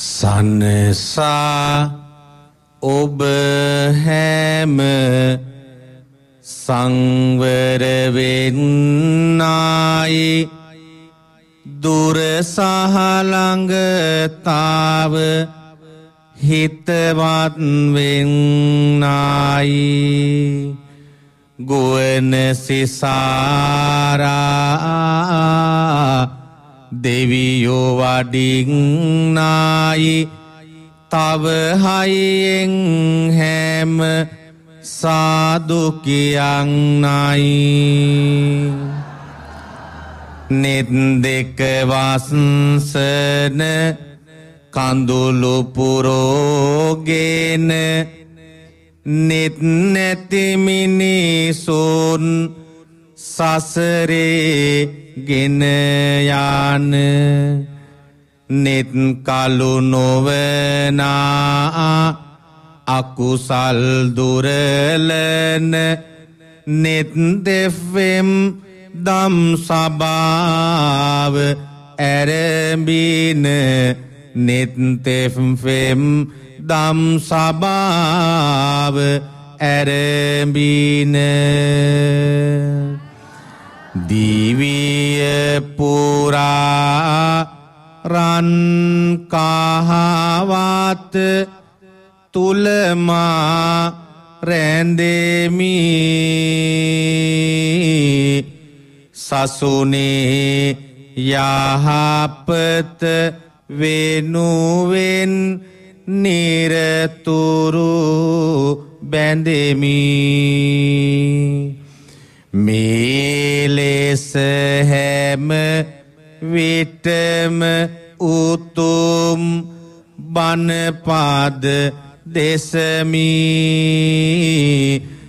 සනසා ඔබ හැම සංවර වෙන්නයි දුර සහ ළඟතාව හිතවත් වෙන්නයි ගුවන් සිසාරා දෙවියෝ වඩිගනායි තවහයියෙන් හැම සාදුකියන්නයි නෙත් දෙක වස්සන කඳුළු පුරෝගෙන නෙත් නැති මිනිසුන් සසරේ ගෙන යාන නෙත් කලු නොවනා අකුසල් දුරලන නෙත් දෙවෙම් දම් සභාව ඇරඹින නෙත් තෙෆෙම් දම් සභාව ඇරඹින දිවිය පුරා රන්කාහාවාත තුළමා රැන්දෙමි සසුනේ යහපත වෙනුවෙන් නිරතුරු බැඳෙමි මේ ලෙස හැම විටම උතුම් බණපද දෙසමි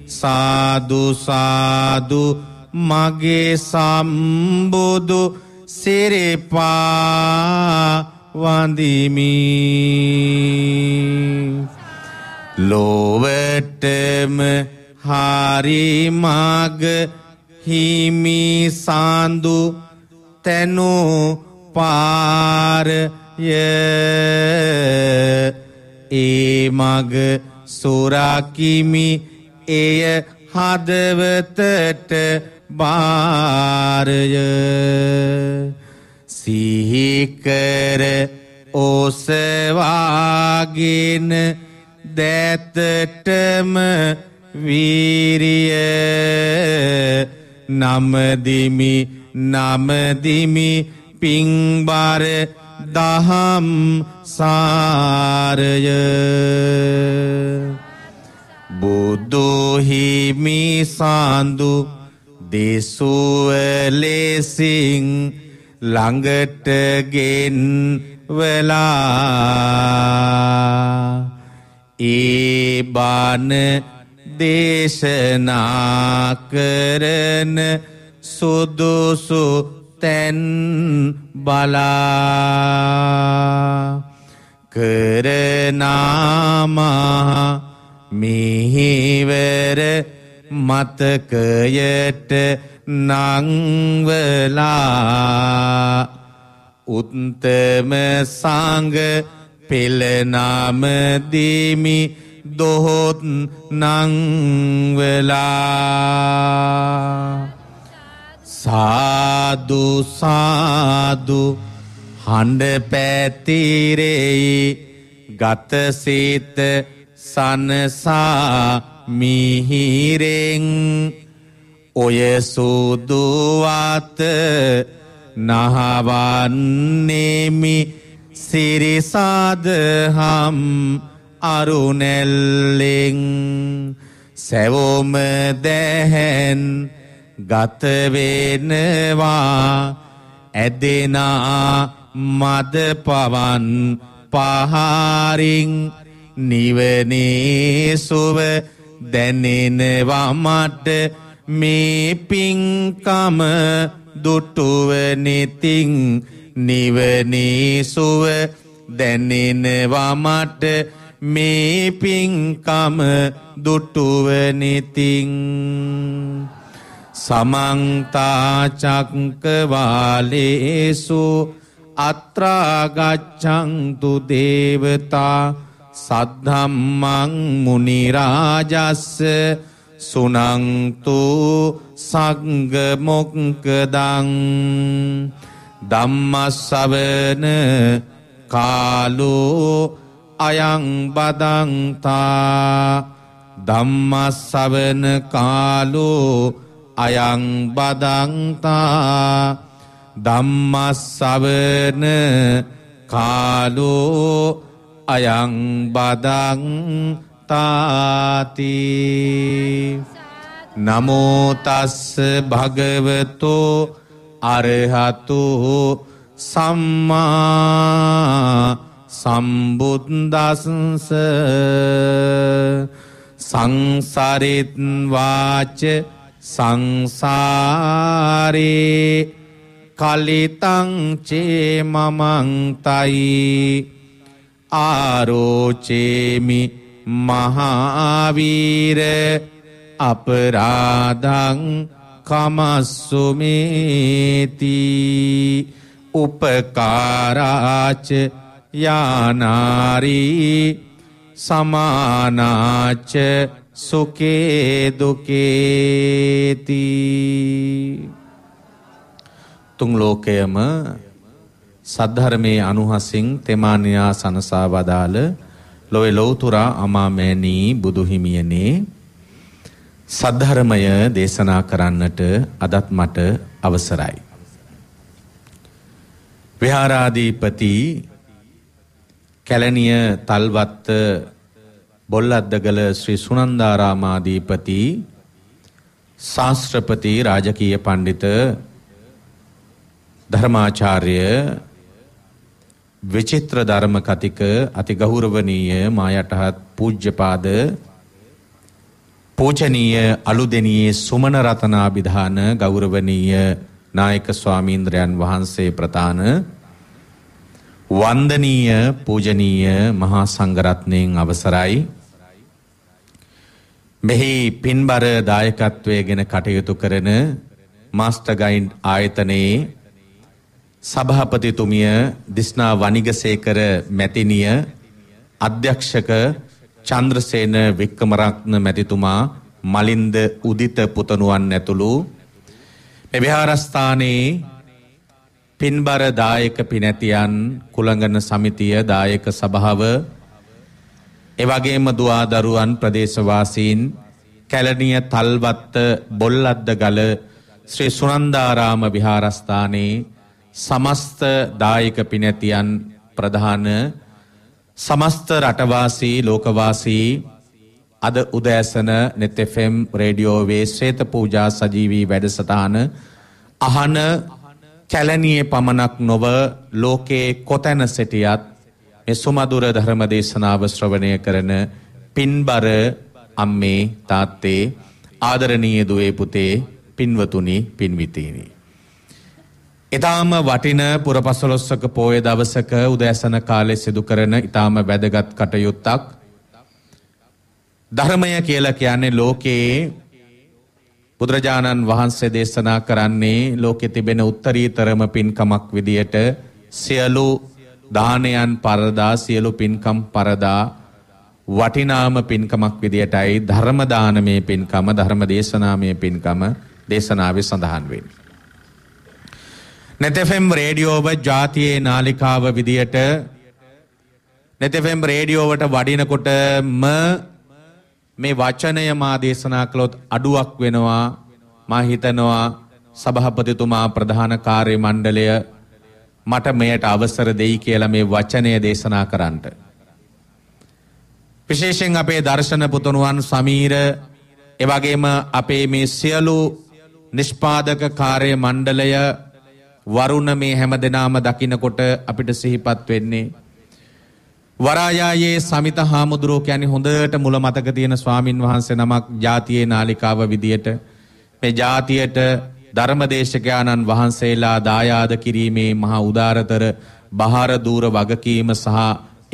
සාදු සාදු මගේ සම්බුදු සිරිපා වඳිමි ලොවටම හාරිමාග හිමි සාන්දු තැනු පාරය ඒ මග සුරකිමි එය හදවතට භාරය සිහිකර ඔසවාගෙන දැතටම වීරිය නමදිමි නමදිමි පිංබර දහම් සාරය බුදුහිමි සාන්දු දෙසුව ලෙසින් ළඟට ගෙන් වෙලා ඒ බාන දේශනා කරන සුදුසු තැන් බලා කරනාමා මිහිවර මතකයට නංවලා උත්තම සංග පෙළනාමදීමි දොහොත් නංවෙලා සාදුසාදු හඬ පැතිරෙයි ගතසිත සනසා මිහිරෙන් ඔය සුදුවත නහවන්නේමි සිරිසාදහම් අරුණැල්ලෙන් සැවෝම දැහැන් ගතවෙනවා ඇදෙනා මද පවන් පහාරින් නිවනේසුව දැනෙනවා මට මේ පින්කම දුටුවනෙතින් නිවනේසුව දැනෙනවා මට මේ පින්කම දුටුවනිතින් සමන්තාචක්කවාලේසු අත්‍රාගච්චන්තු දේවතා සද්ධම්මං මුනිරාජස්ස සුනංතු සංගමොක්කදං දම්මස්සවන කාලෝ අයං බදන්තා ධම්මස්සවන කාලෝ අයං බදන්තා ධම්මස්සවන කාලෝ අයං බදන්තාති නමෝතස්ස භගවතෝ අරහතු සම්මා සම්බුද්දසංස සංසරිත්වාච සංසාරේ කලිතංචේ මමංතයි ආරෝචේමි මහාවීර අපරාධං කමස්සුමේති උපකාරාච යානාරී සමානාච්ච සුකේදුකේති තුන් ලෝකයම සද්ධර්මයේ අනුහසින් තෙමානයා සනසා වදාළ ලොවේ ලෞතුරා අමාමෑණී බුදුහිමියනේ සද්ධර්මය දේශනා කරන්නට අදත් මට අවසරයි. විහාරාධිපති කැලණිය තල්වත්ත බොල්ලද්දගල ශ්‍රී සුනන්දාරාමාධිපති ශාස්ත්‍රපති රාජකීය පඬිත ධර්මාචාර්ය විචිත්‍ර ධර්ම කතික අතිගෞරවනීය මායටහත් පූජ්‍යපාද පූජනීය අලුදෙනියේ සුමන රතනාභිධාන ගෞරවනීය නායක ස්වාමීන්ද්‍රයන් වහන්සේ ප්‍රතාන වන්දනීය පූජනීය මහා සංඝරත්නයෙන් අවසරයි මෙහි පින්බර දායකත්වයේගෙන කටයුතු කරන මාස්ටර් ගයිඩ් ආයතනයේ සභාපතිතුමිය දිස්නා වනිගසේකර මැතිනිය අධ්‍යක්ෂක චන්ද්‍රසේන වික්කමරත්න මැතිතුමා මලින්ද උදිත පුතණුවන් ඇතුළු මෙවිහාරස්ථානයේ පින්බර දායක පිනැතියන් කුළඟන සමිතිය දායක සභාව එවගේම දවාදරුවන් ප්‍රදේශවාසීන් කැලනිය තල්වත්ත බොල්ලද්ද ගල ශ්‍රී සුනන්ධාරාම විහාරස්ථානයේ සමස්ත දායක පිනැතියන් ප්‍රධාන සමස්ත රටවාසී ලෝකවාසී අද උදෑසන නෙතෙෆෙම් රේඩියෝවේ ශ්‍රේත පූජා සජීවී වැඩසටාන අහන කැලණියේ පමණක් නොව ලෝකයේ කොතැන සිටියත් මේ සුමధుර ධර්ම දේශනාව ශ්‍රවණය කරන පින්බර අම්මේ තාත්තේ ආදරණීය දුවේ පුතේ පින්වතුනි පින්විතේනි. ඊටාම වටින පුරපසළොස්වක පෝය දවසක උදෑසන කාලේ සිදු කරන ඊටාම වැදගත් කටයුත්තක් ධර්මය කියලා කියන්නේ ලෝකයේ බුදුරජාණන් වහන්සේ දේශනා කරන්නේ ලෝකෙ තිබෙන උත්තරීතරම පින්කමක් විදියට සියලු දානයන් පරදා සියලු පින්කම් පරදා වටිනාම පින්කමක් විදියටයි ධර්ම දානමේ පින්කම ධර්ම දේශනාමේ පින්කම දේශනාවේ සඳහන් වෙන්නේ. නෙතෙෆම් රේඩියෝව ජාතියේ නාලිකාව විදියට නෙතෙෆම් රේඩියෝවට වඩිනකොටම මේ වචනය මා දේශනා කළොත් අඩුවක් වෙනවා මා හිතනවා සභාපතිතුමා ප්‍රධාන කාර්ය මණ්ඩලය මට මෙයට අවසර දෙයි කියලා මේ වචනය දේශනා කරන්නට. විශේෂයෙන් අපේ දර්ශන පුතුණුවන් සමීර එවගේම අපේ මේ සියලු නිෂ්පාදක කාර්ය මණ්ඩලය වරුණ මේ හැම දෙනාම දකිනකොට අපිට සිහිපත් වෙන්නේ වරායායේ සමිත හාමුදුරුව කියන්නේ හොඳට මුල මතක තියෙන ස්වාමින් වහන්සේ නමක් ජාතියේ නාලිකාව විදියට මේ ජාතියට ධර්මදේශකයාණන් වහන්සේලා දායාද කිරීමේ මහා උදාරතර බහාර දූර වගකීම සහ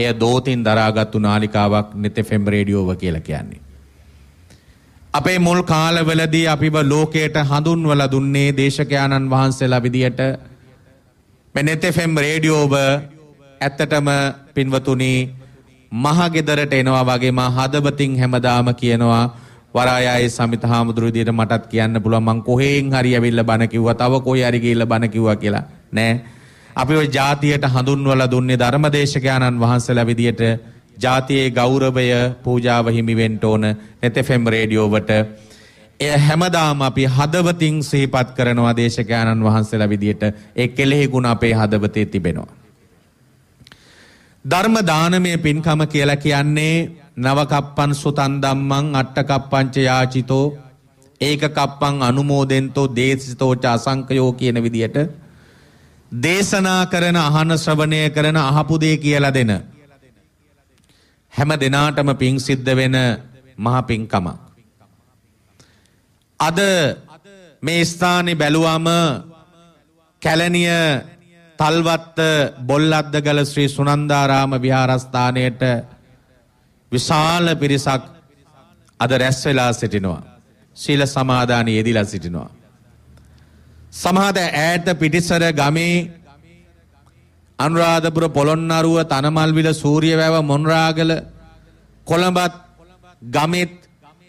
එය දෝතින් දරාගත්තු නාලිකාවක් නෙතෙෆෙම් රේඩියෝව කියලා කියන්නේ. අපේ මුල් කාලවලදී අපිව ලෝකයට හඳුන්වලා දුන්නේ දේශකයාණන් වහන්සේලා විදියට මෙනෙතෙෆෙම් රේඩියෝව ඇත්තටම පින්වතුනි මහගෙදරට එනවා වගේම හදවතින් හැමදාම කියනවා වරායයි සමිත හාමුදුරුවෝ විදියට මටත් කියන්න පුළුවන් මං කොහෙන් හරි ඇවිල්ලා බණ කිව්වා තව කොහේ හරි ගිහිල්ලා බණ කිව්වා කියලා නෑ අපි ওই જાතියට හඳුන්වලා දුන්නේ ධර්මදේශකයන්න් වහන්සේලා විදියට ජාතියේ ගෞරවය පූජාව හිමිවෙන්න ඕන නැතෙෆම් රේඩියෝවට එය හැමදාම අපි හදවතින් සිහිපත් කරනවා දේශකයන්න් වහන්සේලා විදියට ඒ කෙලෙහි ගුණ අපේ හදවතේ තිබෙනවා ධර්ම දානමය පින්කම කියලා කියන්නේ නවකප්පන් සුතන් ධම්මං අට්ඨකප්පංච යාචිතෝ ඒකකප්පං අනුමෝදෙන්තෝ දේශිතෝ ච අසංකයෝ කියන විදියට දේශනා කරන අහන ශ්‍රවණය කරන අහපු දේ කියලා දෙන හැම දිනාටම පිං සිද්ධ වෙන මහ පිංකමක් අද මේ ස්ථානේ බැලුවම කැලණිය තල්වත්ත බොල්ලද්දගල ශ්‍රී සුනන්දාරාම විහාරස්ථානයට විශාල පිරිසක් අද රැස් වෙලා සිටිනවා. ශීල සමාදාන යෙදිලා සිටිනවා. සමහද ඈත පිටිසර ගමේ අනුරාධපුර පොළොන්නරුව තනමල්විල සූරියවැව මොනරාගල කොළඹත් ගමෙත්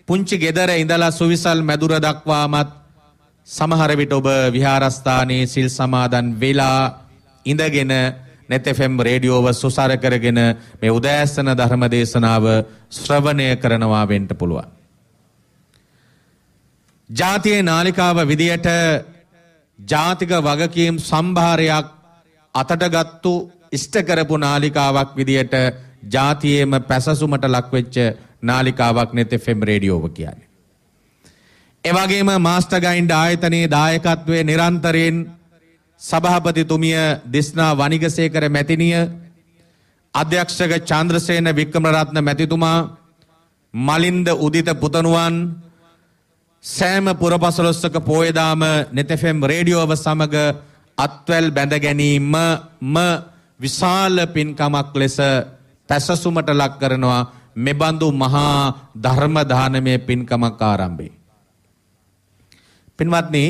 පුංචි ගෙදර ඉඳලා සුවිසල් මැදුර දක්වාමත් සමහර විට ඔබ විහාරස්ථානයේ සිල් සමාදන් වෙලා ඉඳගෙන නැතෙෆම් රේඩියෝව සුසර කරගෙන මේ උදෑසන ධර්ම දේශනාව ශ්‍රවණය කරනවා වෙන්න පුළුවන්. ජාතියේ නාලිකාව විදියට ජාතික වගකීම් සම්භාරයක් අතට ගත්තු ඉෂ්ට කරපු නාලිකාවක් විදියට ජාතියේම පැසසුමට ලක්වෙච්ච නාලිකාවක් නැතෙෆම් රේඩියෝව කියන්නේ. එවගේම මාස්ටර් ගයින්ඩ් ආයතනයේ දායකත්වයේ නිරන්තරයෙන් සභාපතිතුමිය දිස්නා වනිගසේකර මැතිනිය අධ්‍යක්ෂක චන්ද්‍රසේන වික්‍රමරත්න මැතිතුමා මලින්ද උදිත පුතණුවන් සෑම පුරපසළොස්වක පෝයදාම නෙතෙෆම් රේඩියෝව සමග අත්වැල් බැඳ ගැනීම ම විශාල පින්කමක් ලෙස පැසසුමට ලක් කරනවා මෙබඳු මහා ධර්ම දානමය පින්කමක් ආරම්භේ. පින්වත්නි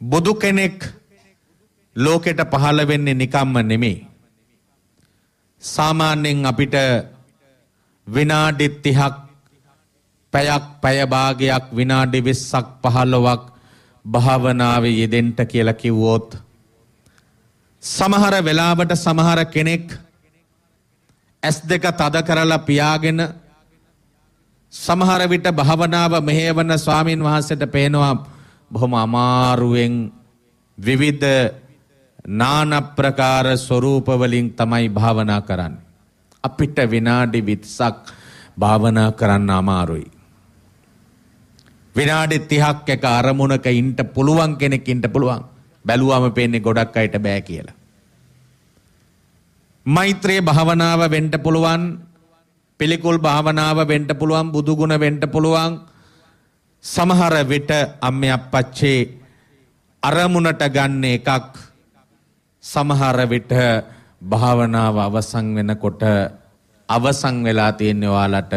බුදු කෙනෙක් ලෝකෙට පහළ වෙන්නේ නිකම්ම නෙමෙයි. සාමාන්‍යයෙන් අපිට විනාඩි 30ක් පැයක් පැය භාගයක් විනාඩි 20ක් 15ක් භාවනාවේ යෙදෙන්න කියලා කිව්වොත් සමහර වෙලාවට සමහර කෙනෙක් ඇස් දෙක තද කරලා පියාගෙන සමහර විට භාවනාව මෙහෙවන ස්වාමින් වහන්සේට පේනවා බොහොම අමාරුවෙන් විවිධ නානප්‍රකාර ස්වරූපවලින් තමයි භාවනා කරන්න. අපිට විනාඩි විත්සක් භාවනා කරන්න අමාරුයි. විනාඩි තිහක් එක අරමුණක ඉන්ට පුළුවන් කෙනෙක් ඉන්ට පුළුවන් බැලුවම පෙන්නේ ගොඩක් අයට බෑ කියලා. මෛත්‍රයේ භාවනාව වෙන්ට පුළුවන් පිළිකුල් භාවනාව වෙන්ට පුළුවන් බුදුගුණ වෙන්ට පුළුවන් සමහර විට අම්ම අපච්චේ අරමුණට ගන්න එකක් සමහර විට භාවනාව අවසන් වෙනකොට අවසන් වෙලා තියෙන ඔයාලට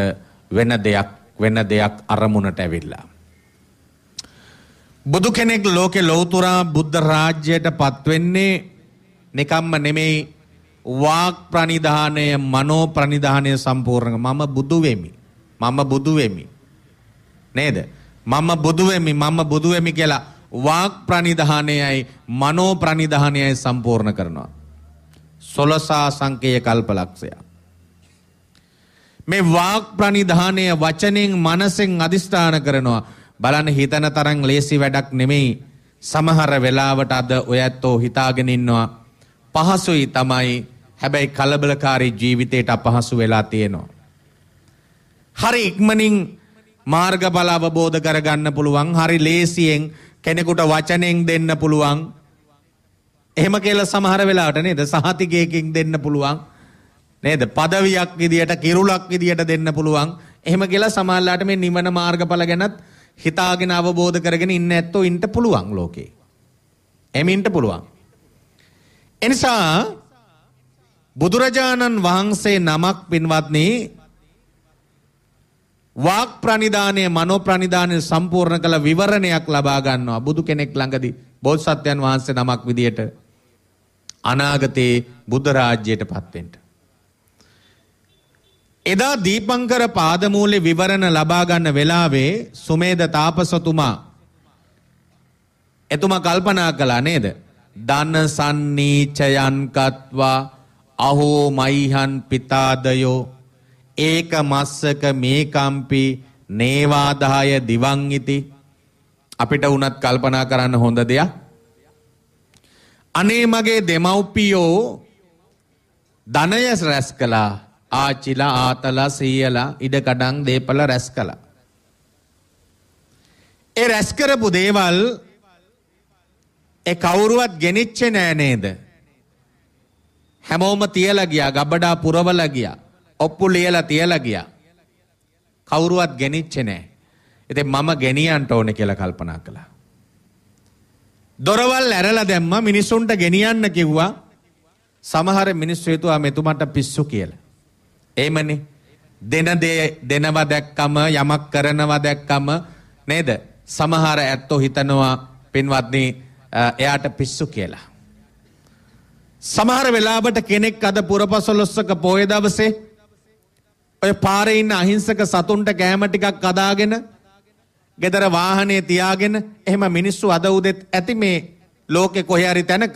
වෙන දෙයක් වෙන දෙයක් අරමුණට ඇවිල්ලා. බුදු කෙනෙක් ලෝකේ ලෞතුරා බුද්ධ රාජ්‍යයට පත් වෙන්නේ නිකම්ම නෙමෙයි වාක් ප්‍රනිධානය මනෝ ප්‍රනිධානය සම්පූර්ණ මම බුදු වෙමි. මම බුදු වෙමි. නේද? මම බුදු වෙමි මම බුදු වෙමි කියලා වාක් ප්‍රනිධානයයි මනෝ ප්‍රනිධානයයි සම්පූර්ණ කරනවා. සොලසා සංකේය කල්පලක්ෂය. මේ වාක් ප්‍රනිධානය වචනෙන් මනසෙන් අදිෂ්ඨාන කරනවා. බලන්න හිතන තරම් ලේසි වැඩක් නෙමෙයි. සමහර වෙලාවට අද ඔය ඇත්තෝ හිතාගෙන ඉන්නවා පහසුයි තමයි හැබැයි කලබලකාරී ජීවිතයට අපහසු වෙලා තියෙනවා. හරි ඉක්මනින් මාර්ගඵල අවබෝධ කරගන්න පුළුවන්. හරි ලේසියෙන් කෙනෙකුට වචනෙන් දෙන්න පුළුවන්. එහෙම කියලා සමහර වෙලාවට නේද සහතිකයකින් දෙන්න පුළුවන්. නේද? පදවියක් විදියට කිරුලක් විදියට දෙන්න පුළුවන්. එහෙම කියලා සමහරලාට මේ නිවන මාර්ගඵල ගැනත් හිතාගෙන අවබෝධ කරගෙන ඉන්න ඇත්තෝ ඉන්න පුළුවන් ලෝකේ. එමින්ට පුළුවන්. එනිසා බුදුරජාණන් වහන්සේ නමක් පින්වත්නි වාක් ප්‍රනිධානය මනෝ ප්‍රනිධානය සම්පූර්ණ කළ විවරණයක් ලබා ගන්නවා බුදු කෙනෙක් ළඟදී බෝසත්යන් වහන්සේ නමක් විදියට අනාගතයේ බුද්ධ රාජ්‍යයට පත්වෙන්න. එදා දීපංකර පාදමූලේ විවරණ ලබා ගන්න වෙලාවේ සුමේද තාපසතුමා එතුමා කල්පනා කළා නේද? දන සන්නීචයන් කත්වා අහෝ මයිහන් පිතාදයෝ ඒක මස්සක මේ කම්පි නේවාදාය දිවං ඉති අපිට වුණත් කල්පනා කරන්න හොඳ දෙයක් අනේ මගේ දෙමව්පියෝ ධනය රැස් කළා ආච්චිලා ආතලා සීයලා ඉඩකඩම් දීපල රැස් කළා ඒ රැස් කරපු දේවල් ඒ කවුරුවත් ගෙනිච්චේ නෑ නේද හැමෝම තියලා ගියා ගබඩා පුරවලා ගියා ඔප්පු ලියලා තියලා ගියා. කවුරුවත් ගෙනිච්චේ නැහැ. ඉතින් මම ගෙනියන්න ඕනේ කියලා කල්පනා කළා. දොරවල් ඇරලා දැම්මා මිනිසුන්ට ගෙනියන්න කිව්වා. සමහර මිනිස්සු හිතුවා මෙතුමන්ට පිස්සු කියලා. එහෙමනේ. දෙන දේ දෙනවා දැක්කම යමක් කරනවා දැක්කම නේද? සමහර ඇත්තෝ හිතනවා පින්වත්නි එයාට පිස්සු කියලා. සමහර වෙලාවට කෙනෙක් අද පුරපසළොස්වක පොය දවසේ ඔය පාරේ ඉන්න අහිංසක සතුන්ට කෑම ටිකක් කදාගෙන ගෙදර වාහනේ තියාගෙන එහෙම මිනිස්සු අද උදෙත් ඇති මේ ලෝකෙ කොහේ හරි තැනක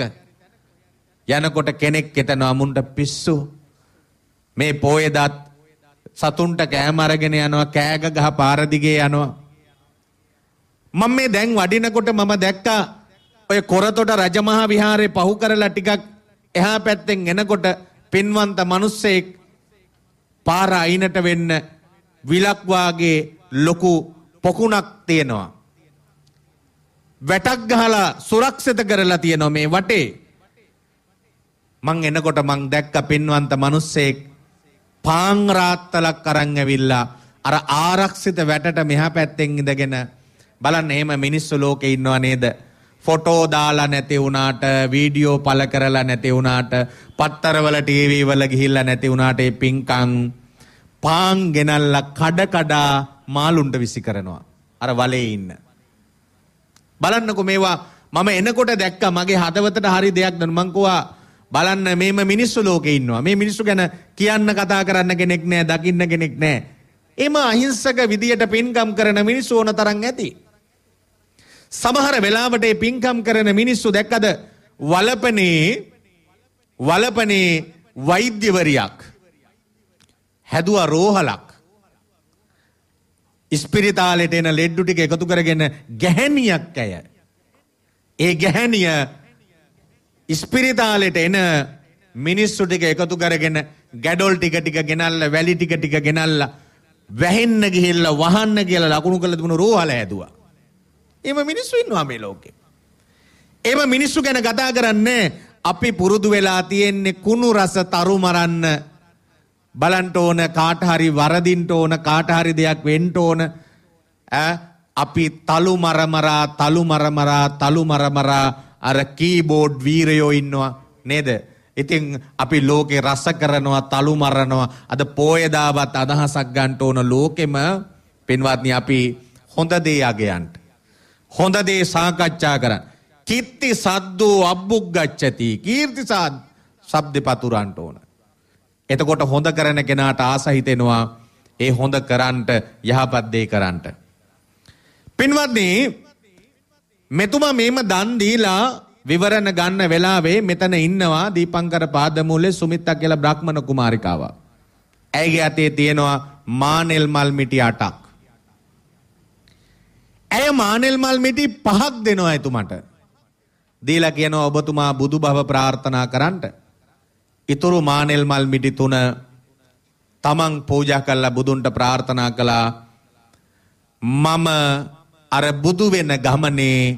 යනකොට කෙනෙක් හිටනවා මුන්ට පිස්සු මේ පෝයදත් සතුන්ට කෑම අරගෙන යනවා කෑග ගහ පාර දිගේ යනවා මම මේ දැන් වඩිනකොට මම දැක්කා ඔය කොරතොට රජමහා විහාරේ පහු කරලා ටිකක් එහා පැත්තෙන් එනකොට පින්වන්ත මිනිස්සෙක් පාර අයිනට වෙන්න විලක් වාගේ ලොකු පොකුණක් තියෙනවා. වැටක් ගහලා සුරක්ෂිත කරලා තියෙනවා මේ වටේ. මං එනකොට මං දැක්ක පින්වන්ත මිනිස්සෙක් පාන් රාත්තලක් අරන් ඇවිල්ලා අර ආරක්ෂිත වැටට මෙහා පැත්තෙන් ඉඳගෙන බලන්න එහෙම මිනිස්සු ලෝකේ ඉන්නව නේද? ෆොටෝ දාලා නැති වුණාට වීඩියෝ පළ කරලා නැති වුණාට පත්තරවල ටීවී වල ගිහිල්ලා නැති වුණාට ඒ පිංකම් පාන් ගෙනල්ලා කඩ කඩා මාළුන්ට විසි කරනවා අර වලේ ඉන්න බලන්නකො මේවා මම එනකොට දැක්ක මගේ හදවතට හරි දෙයක් දන මංකවා බලන්න මේම මිනිස්සු ලෝකෙ ඉන්නවා මේ මිනිස්සු ගැන කියන්න කතා කරන්න කෙනෙක් නෑ දකින්න කෙනෙක් නෑ එම අහිංසක විදියට පින්කම් කරන මිනිස්සු ඕන තරම් ඇති සමහර වෙලාවට පින්කම් කරන මිනිස්සු දැක්කද වලපනේ වලපනේ වෛද්‍යවරියක් හැදුවා රෝහලක් ඉස්පිරිතාලෙට එන ලෙඩ්ඩු ටික එකතු කරගෙන ගැහැණියක් ඇය ඒ ගැහැණිය ඉස්පිරිතාලෙට එන මිනිස්සු ටික එකතු කරගෙන ගැඩොල් ටික ටික ගෙනල්ලා වැලි ටික ටික ගෙනල්ලා වැහෙන්න ගිහිල්ලා වහන්න කියලා ලකුණු කරලා තිබුණු රෝහල හැදුවා එම මිනිස්සු ඉන්නවා මේ ලෝකේ. එම මිනිස්සු ගැන කතා කරන්නේ අපි පුරුදු වෙලා තියෙන්නේ කුණු රස තරු මරන්න බලන්ට ඕන කාට හරි වරදින්ට ඕන කාට හරි දෙයක් වෙන්න ඕන ඈ අපි තලු මරමරා තලු මරමරා තලු මරමරා අර කීබෝඩ් වීරයෝ ඉන්නවා නේද ඉතින් අපි ලෝකේ රස කරනවා තලු මරනවා අද පෝයදාවත් අදහසක් ගන්න ඕන ලෝකෙම පින්වත්නි අපි හොඳ දේ යගයන්ට හොඳ දේ සාකච්ඡා කරන්න. කිත්ති සද්දෝ අබ්බුග්ගච්ඡති. කීර්තිසාත් ශබ්ද පතුරන්ට ඕන. එතකොට හොඳ කරන කෙනාට ආස හිතෙනවා ඒ හොඳ කරන්නට යහපත් දේ කරන්නට. පින්වත්නි මෙතුමා මේම දන් දීලා විවරණ ගන්න වෙලාවේ මෙතන ඉන්නවා දීපංකර පාදමූලේ සුමිත්තා කියලා බ්‍රාහ්මණ කුමාරිකාව. ඇයිගේ අතේ තියෙනවා මානෙල් මල් මිටි අටක්. ඇය මානෙල් මල් මිටි පහක් දෙනවා එතුමට. දීලා කියනවා ඔබතුමා බුදු බව ප්‍රාර්ථනා කරන්නට. ඉතුරු මානෙල් මල් මිටි තුන තමන් පූජා කළා බුදුන්ට ප්‍රාර්ථනා කළා මම අර බුදු වෙන ගමනේ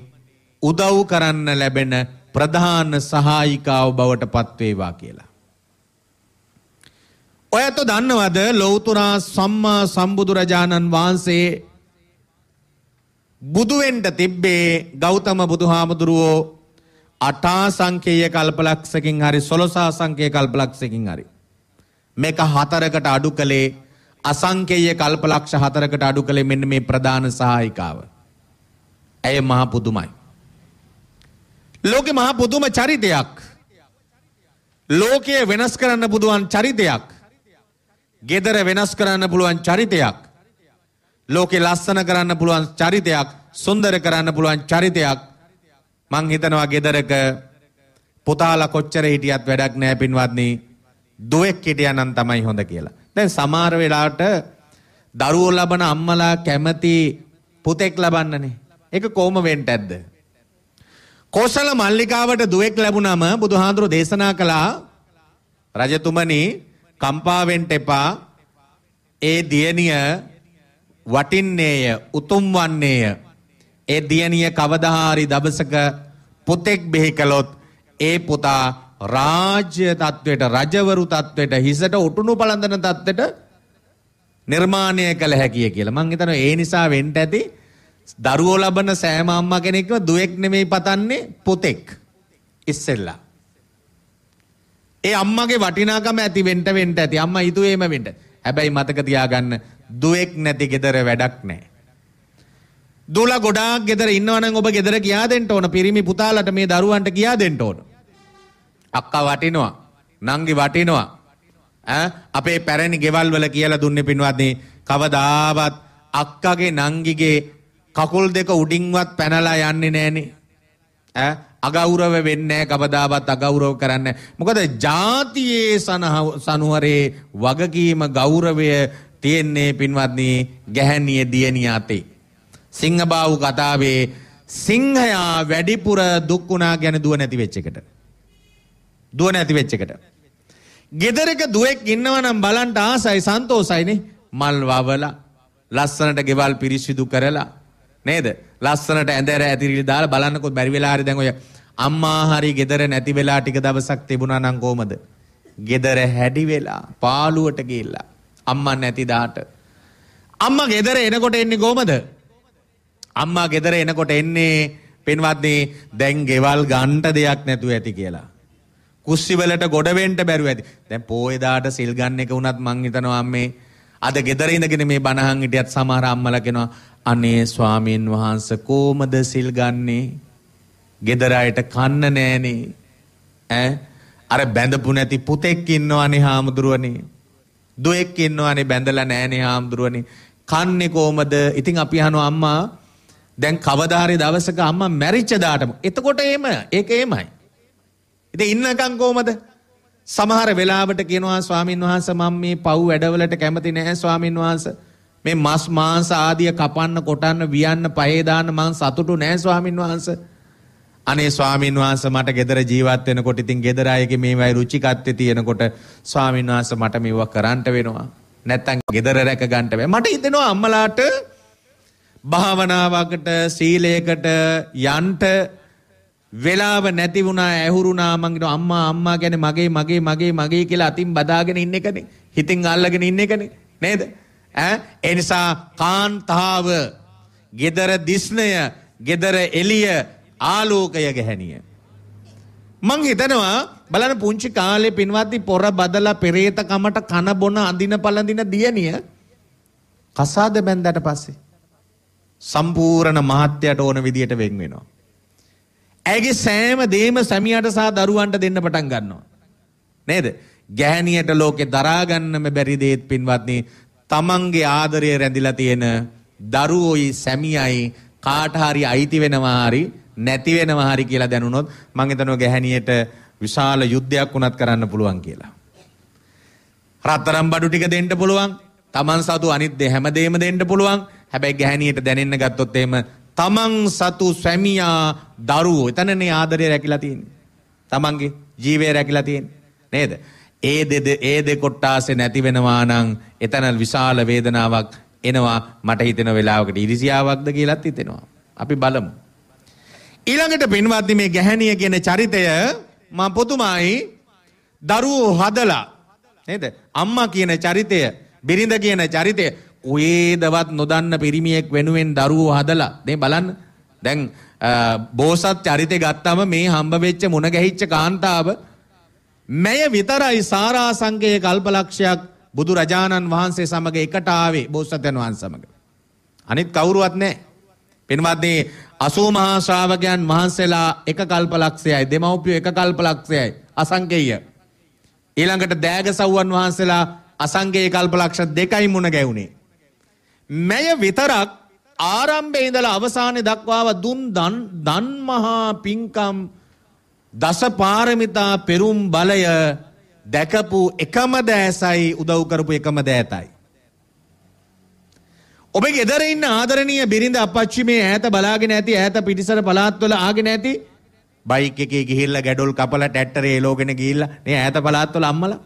උදව් කරන්න ලැබෙන ප්‍රධාන සහායිකාව බවට පත්වේවා කියලා. ඔයත් දන්නවද ලෞතුරා සම්මා සම්බුදුරජාණන් වහන්සේ බුදුවෙන්ට තිබ්බේ ගෞතම බුදුහාමුදුරුවෝ අටා සංකේය කල්පලක්ෂකින් හරි සොළොසා සංකේය කල්පලක්ෂකින් හරි. මේක හතරකට අඩු කළේ අසංකේය කල්පලක්ෂ හතරකට අඩු කළේ මෙන්න මේ ප්‍රධාන සහායිකාව. ඇය මහා පුදුමයි. ලෝකෙ මහා පුදුම චරිතයක්. ලෝකය වෙනස් කරන්න පුදුවන් චරිතයක්. ගෙදර වෙනස් කරන්න පුළුවන් චරිතයක්. ලෝකෙ ලස්සන කරන්න පුළුවන් චරිතයක් සුන්දර කරන්න පුළුවන් චරිතයක් මං හිතනවා ගෙදරක පුතාලා කොච්චර හිටියත් වැඩක් නෑ පින්වත්නි දුවෙක් හිටියා නම් තමයි හොඳ කියලා. දැන් සමහර වෙලාවට දරුවෝ ලබන අම්මලා කැමති පුතෙක් ලබන්නනේ. ඒක කොහොම වෙන්න ඇද්ද? කෝසල මල්ලිකාවට දුවෙක් ලැබුණම බුදුහාඳුර දේශනා කළා රජතුමනි කම්පා වෙන්න එපා. ඒ දියණිය වටින්නේය උතුම් වන්නේය ඒ දියණිය කවදාහරි දවසක පුතෙක් බිහි කළොත් ඒ පුතා රාජ්‍ය තත්වයට රජවරු තත්වයට හිසට උටුණු පළඳන තත්වයට නිර්මාණය කළ හැකිය කියලා මං හිතනවා ඒ නිසා වෙන්න ඇති දරුවෝ ලබන සෑම අම්මා කෙනෙක්ම දුවෙක් නෙමෙයි පතන්නේ පුතෙක් ඉස්සෙල්ලා ඒ අම්මගේ වටිනාකම ඇති වෙන්න වෙන්න ඇති අම්මා හිතුවේම වෙන්න හැබැයි මතක තියාගන්න දුවෙක් නැති ගෙදර වැඩක් නැහැ. දූලා ගොඩාක් ගෙදර ඉන්නවනම් ඔබ ගෙදර ගියා දෙන්න ඕන පිරිමි පුතාලට මේ දරුවන්ට ගියා දෙන්න ඕන. අක්කා වටිනවා. නංගි වටිනවා. ඈ අපේ පැරණි ගෙවල් වල කියලා දුන්නේ පින්වත්නි කවදාවත් අක්කගේ නංගිගේ කකුල් දෙක උඩින්වත් පැනලා යන්නේ නැහනේ. ඈ අගෞරව වෙන්නේ කවදාවත් අගෞරව කරන්න. මොකද ජාතියේ සනුවරේ වගකීම ගෞරවය තියෙන්නේ පින්වත්නි ගැහැණිය දියණිය අතේ. සිංහබාහු කතාවේ සිංහයා වැඩිපුර දුක් වුණා ගැන දුව නැති වෙච්ච එකට. දුව නැති වෙච්ච එකට. ගෙදරක දුවෙක් ඉන්නවා නම් බලන්න ආසයි සන්තෝසයිනේ. මල් වවලා ලස්සනට ගෙවල් පිරිසිදු කරලා නේද? ලස්සනට ඇඳර ඇතිරිලි දාලා බලන්නකොත් බැරි වෙලා හරි දැන් ඔය අම්මා හරි ගෙදර නැති වෙලා ටික දවසක් තිබුණා නම් කොහමද? ගෙදර හැඩි වෙලා පාළුවට ගිහිල්ලා අම්මා නැති දාට. අම්මා ගෙදර එනකොට එන්නේ කොහමද? අම්මා ගෙදර එනකොට එන්නේ පින්වත්නි දැන් ගෙවල් ගන්න දෙයක් නැතුව ඇති කියලා. කුස්සි වලට ගොඩ වෙන්න බැරුව ඇති. දැන් පෝයදාට සිල් ගන්න එක වුණත් මං හිතනවා මේ අද ගෙදර ඉඳගෙන මේ බණහන් හිටියත් සමහර අම්මලා කෙනවා අනේ ස්වාමීන් වහන්සේ කොහමද සිල් ගන්නේ? ගෙදර අයට කන්න නෑනේ. ඈ අර බැඳපු නැති පුතෙක් ඉන්නවනේ හාමුදුරුවනේ. දුවෙක් ඉන්නවානේ බැඳලා නෑනේ හාමුදුරුවනේ. කන්නේ කොහමද? ඉතින් අපි අහනවා අම්මා දැන් කවදා හරි දවසක අම්මා මැරිච්ච දාටම. එතකොට එහෙම ඒක එහෙමයි. ඉතින් ඉන්නකම් කොහමද? සමහර වෙලාවට කියනවා ස්වාමින් වහන්සේ මම මේ පව් වැඩවලට කැමති නැහැ ස්වාමින් වහන්සේ. මේ මස් මාංශ ආදිය කපන්න කොටන්න වියන්න පහේ දාන්න මං සතුටු නැහැ ස්වාමින් වහන්සේ. අනේ ස්වාමීන් වහන්සේ මට ගෙදර ජීවත් වෙනකොට ඉතින් ගෙදර අයගේ මේවයි රුචිකත්වයේ තියෙනකොට ස්වාමීන් වහන්සේ මට මේවා කරන්න වෙනවා. නැත්තම් ගෙදර රැක ගන්න බෑ. මට හිතෙනවා අම්මලාට භාවනාවකට සීලයකට යන්න වෙලාව නැති වුණා ඇහුරුණා මං කියනවා අම්මා අම්මා කියන්නේ මගේ මගේ මගේ මගේ කියලා අතින් බදාගෙන ඉන්න එකනේ. හිතින් අල්ලගෙන ඉන්න එකනේ. නේද? ඈ ඒ නිසා කාන්තාව ගෙදර දිස්නය ගෙදර එළිය ආලෝකය ගැහැණිය. මං හිතනවා බලන්න පුංචි කාලේ පින්වත්නි පොර බදලා පෙරේත කමට කන බොන අඳින පළඳින දියණිය කසාද බැන්දට පස්සේ සම්පූර්ණ මහත්යට ඕන විදියට වෙන් වෙනවා. ඇගේ සෑම දේම සැමියාට සහ දරුවන්ට දෙන්න පටන් ගන්නවා. නේද? ගැහණියට ලෝකේ දරා ගන්නම බැරි දේත් පින්වත්නි තමන්ගේ ආදරය රැඳිලා තියෙන දරුවෝයි සැමියායි කාට හරි අයිති වෙනවා හරි නැති වෙනවා හරි කියලා දැනුනොත් මං හිතනවා ගැහණියට විශාල යුද්ධයක් වුණත් කරන්න පුළුවන් කියලා. රත්තරම් බඩු ටික දෙන්න පුළුවන්. Taman සතු අනිත් දේ හැමදේම දෙන්න පුළුවන්. හැබැයි ගැහණියට දැනෙන්න ගත්තොත් එහෙම Taman සතු සැමියා දරුවෝ එතනනේ ආදරය රැකිලා තියෙන්නේ. Tamanගේ ජීවේ රැකිලා තියෙන්නේ. නේද? ඒ දෙද ඒ දෙකොට්ටාසේ නැති වෙනවා නම් එතන විශාල වේදනාවක් එනවා මට හිතෙන වෙලාවකට ඉරිසියාවක්ද කියලාත් හිතෙනවා. අපි බලමු. ඊළඟට පින්වත්නි මේ ගැහණිය කියන චරිතය මම පොතුමායි දරුවෝ හදලා නේද අම්මා කියන චරිතය බිරිඳ කියන චරිතය කොහේදවත් නොදන්න පිරිමියෙක් වෙනුවෙන් දරුවෝ හදලා මේ බලන්න දැන් බෝසත් චරිතය ගත්තම මේ හම්බ වෙච්ච මුණ ගැහිච්ච කාන්තාව මැය විතරයි සාරාසංගයේ කල්පලක්ෂයක් බුදුරජාණන් වහන්සේ සමග එකට ආවේ බෝසත්යන් වහන්සේ සමග අනිත් කවුරුවත් නැහැ පින්වත්නි 80 මහා ශ්‍රාවකයන් වහන්සේලා එක කල්පලක්ෂයයි දෙමව්පියෝ එක කල්පලක්ෂයයි අසංකේය. ඊළඟට දෑගසව්වන් වහන්සේලා අසංකේය කල්පලක්ෂ දෙකයි මුණ ගැහුණේ. මෙය විතරක් ආරම්භයේ ඉඳලා අවසානයේ දක්වාව දුන් දන් දන් මහා පින්කම් දස පාරමිතා පෙරුම් බලය දැකපු එකම දෑසයි උදව් කරපු එකම දෑතයි ඔබේ ගෙදර ඉන්න ආදරණීය බිරිඳ අපච්චි මේ ඈත බලාගෙන ඇති ඈත පිටිසර පළාත්වල ආගෙන ඇති බයික් එකේ ගිහිල්ලා ගැඩොල් කපලා ටැක්ටරේ එලෝගෙන ගිහිල්ලා මේ ඈත පළාත්වල අම්මලා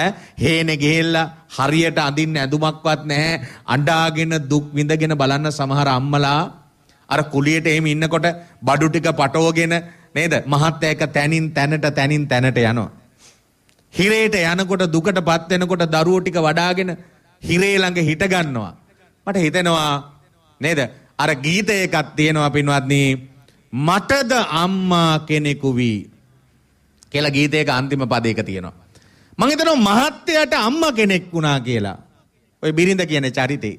ඈ හේනේ ගිහිල්ලා හරියට අඳින්න ඇඳුමක්වත් නැහැ අඬාගෙන දුක් විඳගෙන බලන්න සමහර අම්මලා අර කුලියට එහෙම ඉන්නකොට බඩු ටික පටවගෙන නේද මහත් එක තැනින් තැනට තැනින් තැනට යනවා හිරේට යනකොට දුකටපත් වෙනකොට දරුවෝ ටික වඩාගෙන හිරේ ළඟ හිට ගන්නවා මට හිතෙනවා නේද අර ගීතය එකක් තියෙනවා පින්වත්නි මටද අම්මා කෙනෙකු වී කියලා ගීතයක අන්තිම පදයක තියෙනවා මං හිතනවා මහත්තයාට අම්මා කෙනෙක් වුණා කියලා ඔය බිරිඳ කියන චරිතේ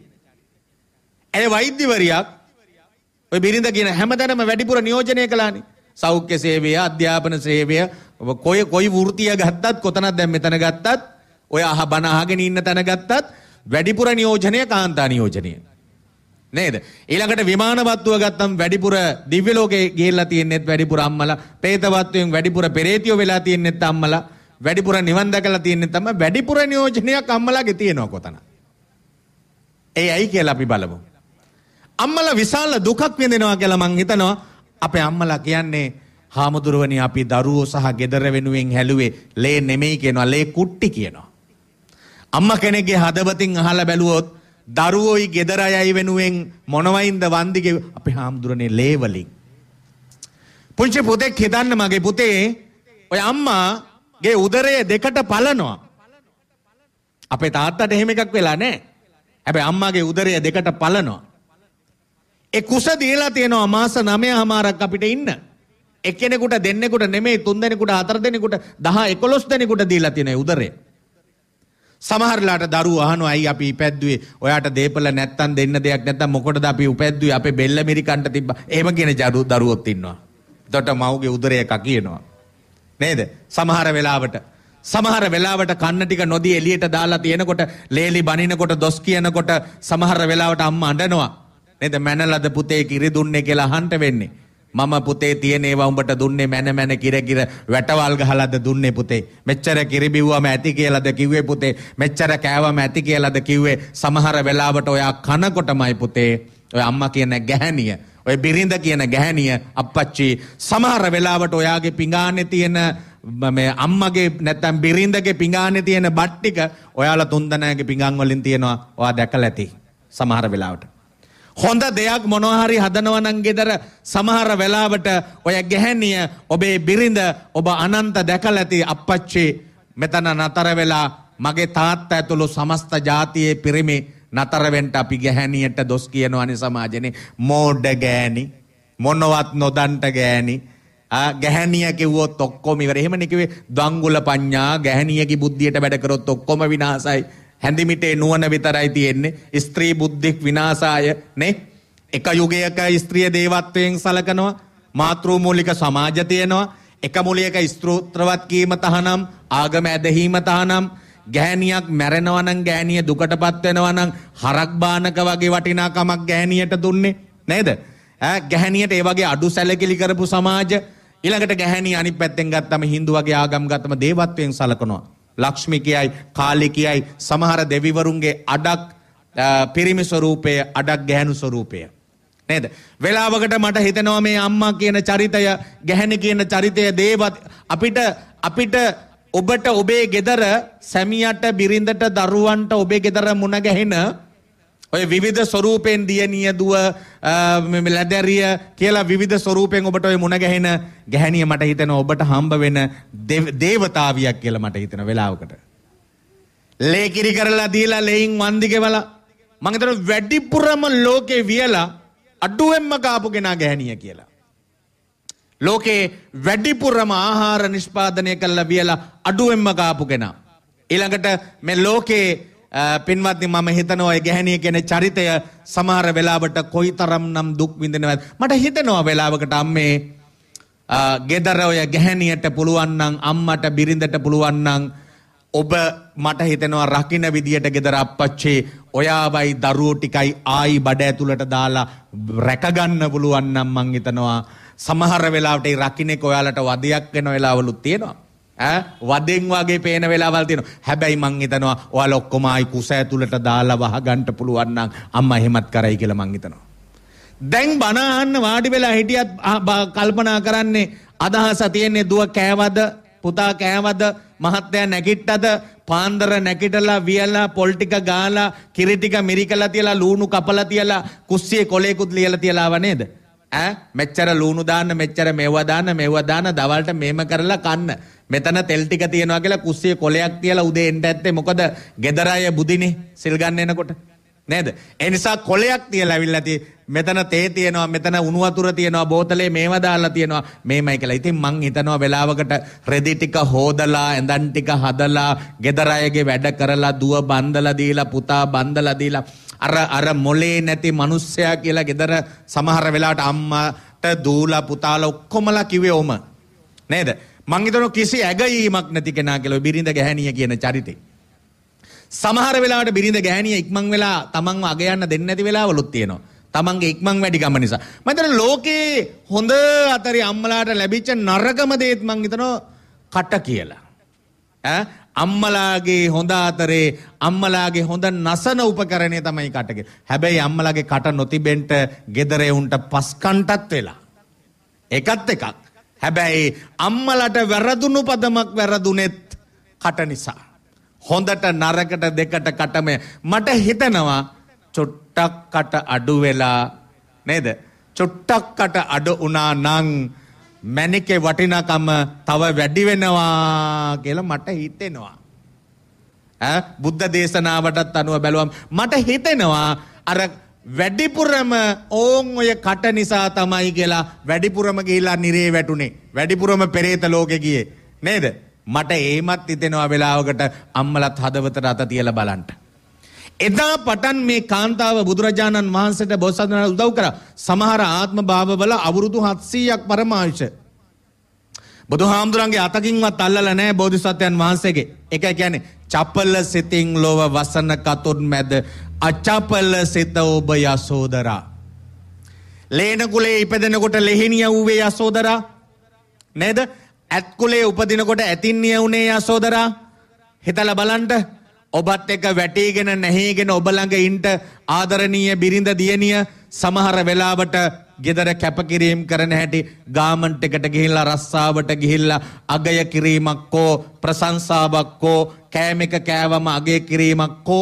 ඇය වෛද්‍යවරියක් ඔය බිරිඳ කියන හැමතැනම වැඩිපුර නියෝජනය කළානේ සෞඛ්‍ය සේවය අධ්‍යාපන සේවය කොයි කොයි වෘත්තිය ගත්තත් කොතනක් දැන් මෙතන ගත්තත් ඔය අහ බණ අහගෙන ඉන්න තැන ගත්තත් වැඩිපුර නියෝජනය කාන්තා නියෝජනය. නේද? ඊළඟට විමානවත්ව ගත්තම් වැඩිපුර දිව්‍ය ලෝකේ ගිහිල්ලා තියෙන්නෙත් වැඩිපුර අම්මලා, പ്രേතවත්වයෙන් වැඩිපුර පෙරේතියෝ වෙලා තියෙන්නෙත් අම්මලා, වැඩිපුර නිවන් දැකලා තියෙන්නෙත් තමයි වැඩිපුර නියෝජනයක් අම්මලාගේ තියෙනවා කොතන. ඒ ඇයි කියලා අපි බලමු. අම්මලා විශාල දුකක් විඳිනවා කියලා මං හිතනවා. අපේ අම්මලා කියන්නේ හාමුදුරුවනි අපි දරුවෝ සහ ගෙදර වෙනුවෙන් හැලුවේ ලේ නෙමෙයි කියනවා, ලේ කුට්ටි කියනවා. අම්මා කෙනෙක්ගේ හදවතින් අහලා බැලුවොත් දරුවෝයි ගෙදර අයයි වෙනුවෙන් මොනවයින්ද වන්දිගේ අපේ හාමුදුරනේ ලේ වලින්. පුංචි පුතෙක් හිතන්න මගේ පුතේ ඔය අම්මාගේ උදරයේ දෙකට පලනවා. අපේ තාත්තට එහෙම එකක් වෙලා නැහැ. හැබැයි අම්මාගේ උදරය දෙකට පලනවා. ඒ කුස දීලා තියෙනවා මාස 9මාරක් අපිට ඉන්න. එක්කෙනෙකුට දෙන්නෙකුට නෙමෙයි තුන් දෙනෙකුට හතර දෙනෙකුට 10 11 දෙනෙකුට දීලා තියෙනවා උදරය. සමහරලාට දරු අහනෝ ඇයි අපි ඉපැද්දුවේ ඔයාට දේපල නැත්තම් දෙන්න දෙයක් නැත්තම් මොකටද අපි උපැද්දුවේ අපේ බෙල්ල මිරිකන්ට තිබ්බා එහෙම කියන දරුවොත් ඉන්නවා එතකොට මව්ගේ උදරය එක කියනවා නේද සමහර වෙලාවට සමහර වෙලාවට කන්න ටික නොදී එළියට දාලා තියෙනකොට ලේලි බනිනකොට දොස් කියනකොට සමහර වෙලාවට අම්මා අඬනවා නේද මැනලද පුතේ කිරි දුන්නේ කියලා අහන්න වෙන්නේ මම පුතේ තියෙන ඒවා උඹට දුන්නේ මැන මැන කිර කිර වැටවල් ගහලාද දුන්නේ පුතේ මෙච්චර කිරිබිව්වම ඇති කියලාද කිව්වේ පුතේ මෙච්චර කෑවම ඇති කියලාද කිව්වේ සමහර වෙලාවට ඔයා කනකොටමයි පුතේ ඔය අම්මා කියන ගැහණිය ඔය බිරිඳ කියන ගැහණිය අප්පච්චි සමහර වෙලාවට ඔයාගේ පිඟානේ තියෙන මේ අම්මගේ නැත්තම් බිරිඳගේ පිඟානේ තියෙන බට් ටික ඔයාලා තුන්දෙනාගේ පිඟන් වලින් තියෙනවා ඔයා දැකලා ඇති සමහර වෙලාවට හොඳ දෙයක් මොනහරි හදනවනං ගෙදර සමහර වෙලාවට ඔය ගැහැනිය ඔබේ බිරිඳ ඔබ අනන්ත දැකල ඇති අපච්චේ මෙතන නතර වෙලා මගේ තාත්ත ඇතුළු සමස්ත ජාතියේ පිරිමි නතරවෙන්ට අපි ගැහැනියට දොස් කියනවනි සමාජනෙ මෝඩ ගෑනි මොනවත් නොදන්ට ගෑනි ගැහැනිය කිව්වොත් ඔක්කොම ඉවර එහෙම නෙකිවේ දංගුල පඤ්ඤා ගැහැනියගේ බුද්ධියට වැඩ කරොත් ඔක්කොම විනාසයි හැඳිමිටේ නුවන විතරයි තියෙන්නේ ස්ත්‍රී බුද්ධික් විනාසාය නේ එක යුගයක ස්ත්‍රිය දේවත්වයෙන් සලකනවා මාතෘමූලික සමාජ තියෙනවා එක මුලියක ස්තෘත්‍රවත් කීම තහනම් ආගම ඇදහිීම තහනම් ගෑණියක් මැරෙනවා නම් ගෑණිය දුකටපත් වෙනවා නම් හරක් බානක වගේ වටිනාකමක් ගෑණියට දුන්නේ නේද ඈ ගැහණියට ඒ වගේ අඩු සැලකිලි කරපු සමාජ ඊළඟට ගැහණිය අනිත් පැත්තෙන් ගත්තම Hindu වගේ ආගම් ගත්තම දේවත්වයෙන් සලකනවා ලක්ෂ්මි කියයි කාලි කියයි සමහර දෙවිවරුන්ගේ අඩක් පිරිමි ස්වරූපය අඩක් ගැහැණු ස්වරූපය. නේද? වෙලාවකට මට හිතෙනවා මේ අම්මා කියන චරිතය ගැහැණ කියන චරිතය දේවත් අපිට අපිට ඔබට ඔබේ ගෙදර සැමියාට බිරිඳට දරුවන්ට ඔබේ ගෙදර මුණ ගැහෙන ඔය විවිධ ස්වරූපෙන් දියණිය දුව ලැදැරිය කියලා විවිධ ස්වරූපෙන් ඔබට ඔය මුණ ගැහෙන ගැහණිය මට හිතෙනවා ඔබට හම්බ වෙන දේවතාවියක් කියලා මට හිතෙන වෙලාවකට. ලේ කිරි කරලා දීලා ලේයින් වන්දි ගෙවලා මං හිතනවා වැඩිපුරම ලෝකේ වියලා අඩුවෙන්ම කාපු කෙනා ගැහණිය කියලා. ලෝකේ වැඩිපුරම ආහාර නිෂ්පාදනය කළා වියලා අඩුවෙන්ම කාපු කෙනා. ඊළඟට මේ ලෝකේ පින්වත්නි මම හිතනවා ඒ ගැහණිය කියන චරිතය සමහර වෙලාවට කොයිතරම්නම් දුක් විඳිනවද මට හිතෙනවා වෙලාවකට අම්මේ ගෙදර ඔය ගැහණියට පුළුවන් නම් අම්මට බිරිඳට පුළුවන් නම් ඔබ මට හිතෙනවා රකින්න විදියට ගෙදර අප්පච්චේ ඔයාවයි දරුවෝ ටිකයි ආයි බඩ ඇතුළට දාලා රැකගන්න පුළුවන් නම් මං හිතනවා සමහර වෙලාවට ඒ රකින්නෙක් ඔයාලට වදයක් වෙන වෙලාවලුත් තියෙනවා වදෙන් වගේ පේන වෙලාවල් තියෙනවා. හැබැයි මං හිතනවා ඔයාලා ඔක්කොම ආයි කුස ඇතුළට දාලා වහගන්න පුළුවන් නම් අම්මා එහෙමත් කරයි කියලා මං හිතනවා. දැන් බණ අහන්න වාඩි වෙලා හිටියත් කල්පනා කරන්නේ අදහස තියෙන්නේ දුව කෑවද පුතා කෑවද මහත්තයා නැගිට්ටද පාන්දර නැගිටලා වියලා පොල් ටික ගාලා කිරි ටික මිරිකලා තියලා ලූණු කපලා තියලා කුස්සියේ කොලේකුත් ලියලා තියලාව නේද ඈ මෙච්චර ලූණු දාන්න මෙච්චර මෙව්වා දාන්න මෙව්වා දාන්න දවල්ට මෙහෙම කරලා කන්න මෙතන තෙල් ටික තියනවා කියලා කුස්සියේ කොලයක් තියලා උදේ එන්න ඇත්තේ මොකද ගෙදර අය බුදිනේ සිල් ගන්න එනකොට නේද ඒ නිසා කොලයක් තියලා අවිල්ලා තියෙ මෙතන තේ තියනවා මෙතන උණු වතුර තියනවා බෝතලේ මේව දාලා තියනවා මේමයි කියලා. ඉතින් මං හිතනවා වෙලාවකට රෙදි ටික හොදලා ඇඳන් ටික හදලා ගෙදර අයගේ වැඩ කරලා දුව බන්දලා දීලා පුතා බන්දලා දීලා අර අර මොලේ නැති මිනිස්සයා කියලා ගෙදර සමහර වෙලාවට අම්මාට දූලා පුතාලා ඔක්කොමලා කිව්වේ ඕම නේද? මං හිතනවා කිසි ඇගයීමක් නැති කෙනා කියලා බිරිඳ ගැහණිය කියන චරිතේ. සමහර වෙලාවට බිරිඳ ගැහණිය ඉක්මන් වෙලා තමන්ව අග යන්න දෙන්නේ නැති වෙලාවලුත් තියෙනවා. තමන්ගේ ඉක්මන් වැඩි ගම නිසා. මම හිතනවා ලෝකේ හොඳ අතරේ අම්මලාට ලැබිච්ච නරකම දේත් මං හිතනවා කට කියලා. ඈ අම්මලාගේ හොඳ අතරේ අම්මලාගේ හොඳ නසන උපකරණය තමයි කටක. හැබැයි අම්මලාගේ කට නොතිබෙන්ට ගෙදරේ උන්ට පස්කන්ටත් වෙලා. එකත් එකක්. හැබැයි අම්මලට වැරදුුණු පදමක් වැරදුනෙත් කට නිසා. හොඳට නරකට දෙකට කටමය මට හිතනවා චොට්ටක් කට අඩු වෙලා නේද. චොට්ටක් කට අඩු උනා නං මැනිකේ වටිනකම තව වැඩි වෙනවා කියලා මට හිතෙනවා. බුද්ධ දේශනාවටත් අනුව බැලුවම් මට හිතෙනවා අර වැඩිපුරම ඕන් ඔය කට නිසා තමයි කියලා වැඩිපුරම ගිහිල්ලා නිරේ වැටුනේ. වැඩිපුරම පෙරේත ලෝකෙ ගියේ. නේද? මට ඒමත් හිතෙනවා වෙලාවකට අම්මලත් හදවතට අත තියලා බලන්න. එදා පටන් මේ කාන්තාව බුදුරජාණන් වහන්සේට බෝසත්ණන් උදව් කරා. සමහර ආත්ම භාවවල අවුරුදු 700ක් පරමායුෂ. බුදුහාමුදුරන්ගේ අතකින්වත් අල්ලලා නැහැ බෝධිසත්වයන් වහන්සේගේ. ඒක කියන්නේ චපල සිතින් ලෝව වසන කතුන් මැද අච්චාපල්ල සිත ඔබ යසෝදරා. ලේනකුලේ ඉපදෙනකොට ලෙහිනිය වූවේ යසෝදරා නේද ඇත්කුලේ උපදිනකොට ඇතින්නිය වුණේ යසෝදරා හිතල බලන්ට ඔබත් එක වැටීගෙන නැහේගෙන ඔබළඟ ඉන්ට ආදරණීය බිරිඳ දියණිය සමහර වෙලාවට ගෙදර කැපකිරීම් කරන හැටි ගාමන්ට් එකට ගිහිල්ලා රස්සාවට ගිහිල්ලා අගය කිරීමක් හෝ ප්‍රශංසාවක් හෝ කෑම එක කෑවම අගය කිරීමක් හෝ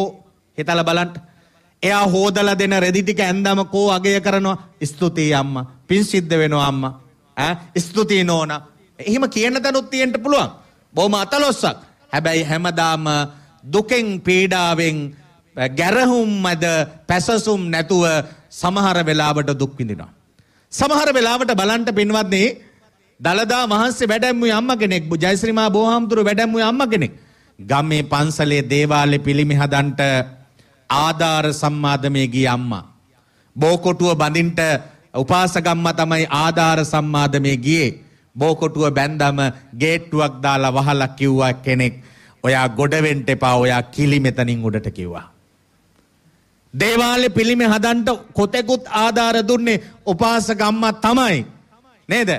හිතලා බලන්න එයා හෝදලා දෙන රෙදි ටික ඇඳම කෝ අගය කරනවා. ස්තුතියි අම්මා. පින් සිද්ධ වෙනවා අම්මා. ඈ ස්තුතියි නෝනා. එහෙම කියන දනුත් තියෙන්න පුළුවන්. බොහොම අතලොස්සක්. හැබැයි හැමදාම දුකෙන් පීඩාවෙන් ගැරහුම් මැද පැසසුම් නැතුව සමහර වෙලාවට දුක් විඳිනවා. සමහර වෙලාවට බලන්ට පින්වත්නි දලදා මහන්සේ වැඩැම්මුයි අම්ම කෙනෙක් ජයශ්‍රීමා බෝහාමුදුරු වැඩැම්මුයි අම්ම කෙනෙක්. ගම්මේ පන්සලේ දේවාලේ පිළිමි හදන්ට ආධාර සම්මාදමේ ගිය අම්මා. බෝකොටුව බඳින්ට උපාසගම්ම තමයි ආධාර සම්මාදමේ ගියේ. බෝකොටුව බැන්දම ගේට්ටුවක් දාලා වහලා කිව්වා කෙනෙක් ඔයා ගොඩවෙන්ට එපා ඔයා කිලි මෙතනින් උඩට කිව්වා. දේවාලෙ පිළිමේ හදන්ට කොතෙකුත් ආධාර දුන්නේ උපාසකම්මා තමයි. නේද?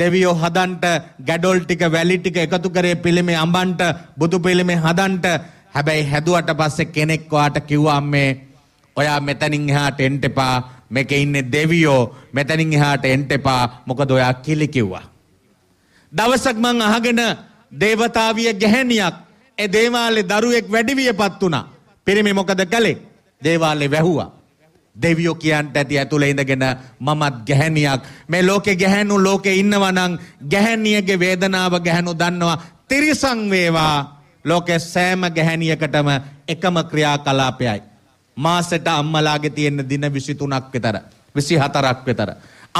දෙවියෝ හදන්ට ගැඩොල් ටික වැලි ටික එකතු කරේ පිළිමේ අඹන්ට බුදු පිළිමේ හදන්ට හැබැයි හැදුවට පස්සේ කෙනෙක් ඔයාට කිව්වා මේ ඔයා මෙතනින් එහාට එන්න එපා. මේකේ ඉන්නේ දෙවියෝ. මෙතනින් එහාට එන්න එපා. මොකද ඔයා කිලි කිව්වා. දවසක් මං අහගෙන දේවතාවිය ගැහැණියක් ඒ දේවාලේ දරුවෙක් වැඩි වියපත් වුණා. පිරිමි මොකද කළේ? දේවාලේ වැහුවා. දෙවියෝ කියන්ට ඇති ඇතුළේ ඉඳගෙන මමත් ගැහැණියක්. මේ ලෝකේ ගැහැණු ලෝකේ ඉන්නවා නම් ගැහැණියගේ වේදනාව ගැහැණු දන්නවා. තිරිසං වේවා ලෝකේ සෑම ගැහැණියකටම එකම ක්‍රියාකලාපයයි. මාසෙට අම්මලාගේ තියෙන දින 23ක් විතර 24ක් විතර.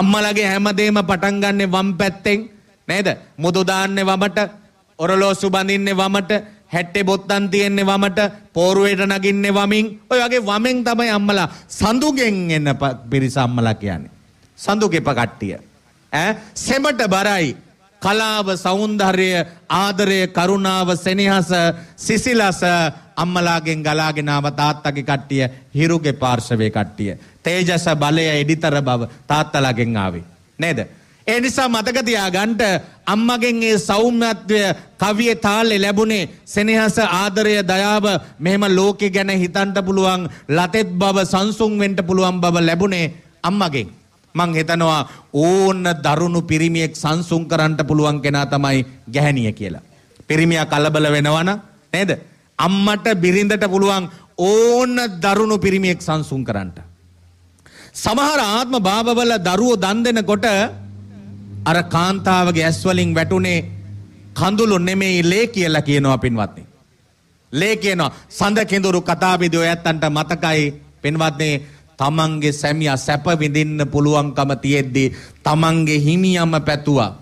අම්මලාගේ හැමදේම පටන් ගන්නෙ වම් පැත්තෙන් නේද? මුදු දාන්නේ වමට, ඔරලෝසු බඳින්නේ වමට, හැට්ටේ බොත්තන් තියෙන්නේ වමට, පෝරුවේට නගින්නේ වමින්. ඔය වගේ වමෙන් තමයි අම්මලා සඳුගෙන් එන පිරිස අම්මලා කියන්නේ. සඳුකෙප කට්ටිය. ඈ සෙමට බරයි කලාව සෞන්දර්ය ආදරය කරුණාව සෙනෙහස සිසිලස අම්මලාගෙන් ගලාගෙනාව තාත්තගේ කට්ටිය හිරුගේ පාර්ශවයේ කට්ටිය තේජස බලය එඩිතර බව තාත්තලාගෙන් ආවේ නේද ඒ නිසා මතක තියාගන්න අම්මගෙන් ඒ සෞම්‍යත්වය කවියේ තාලේ ලැබුණේ සෙනෙහස ආදරය දයාව මෙහෙම ලෝකේ ගැන හිතන්න පුළුවන් ලතෙත් බව සංසුන් වෙන්න පුළුවන් බව ලැබුණේ අම්මගෙන් මං හිතනවා ඕන්න දරුණු පිරිමියෙක් සංසුන් කරන්න පුළුවන් කෙනා තමයි ගැහණිය කියලා. පිරිමියා කලබල වෙනවන නේද? අම්මට බිරිඳට පුළුවන් ඕන්න දරුණු පිරිමියෙක් සංසුන් කරන්න. සමහර ආත්ම භාවවල දරුවෝ දන් දෙනකොට අර කාන්තාවගේ ඇස් වලින් වැටුනේ කඳුළු නෙමෙයි ලේ කියලා කියනවා පින්වත්නි. ලේ කියනවා සඳ කෙඳුරු කතාබිදෝ ඇත්තන්ට මතකයි පින්වත්නි තමන්ගේ සැමියා සැප විඳින්න පුළුවන්කම තියෙද්දී තමන්ගේ හිමියම පැතුවා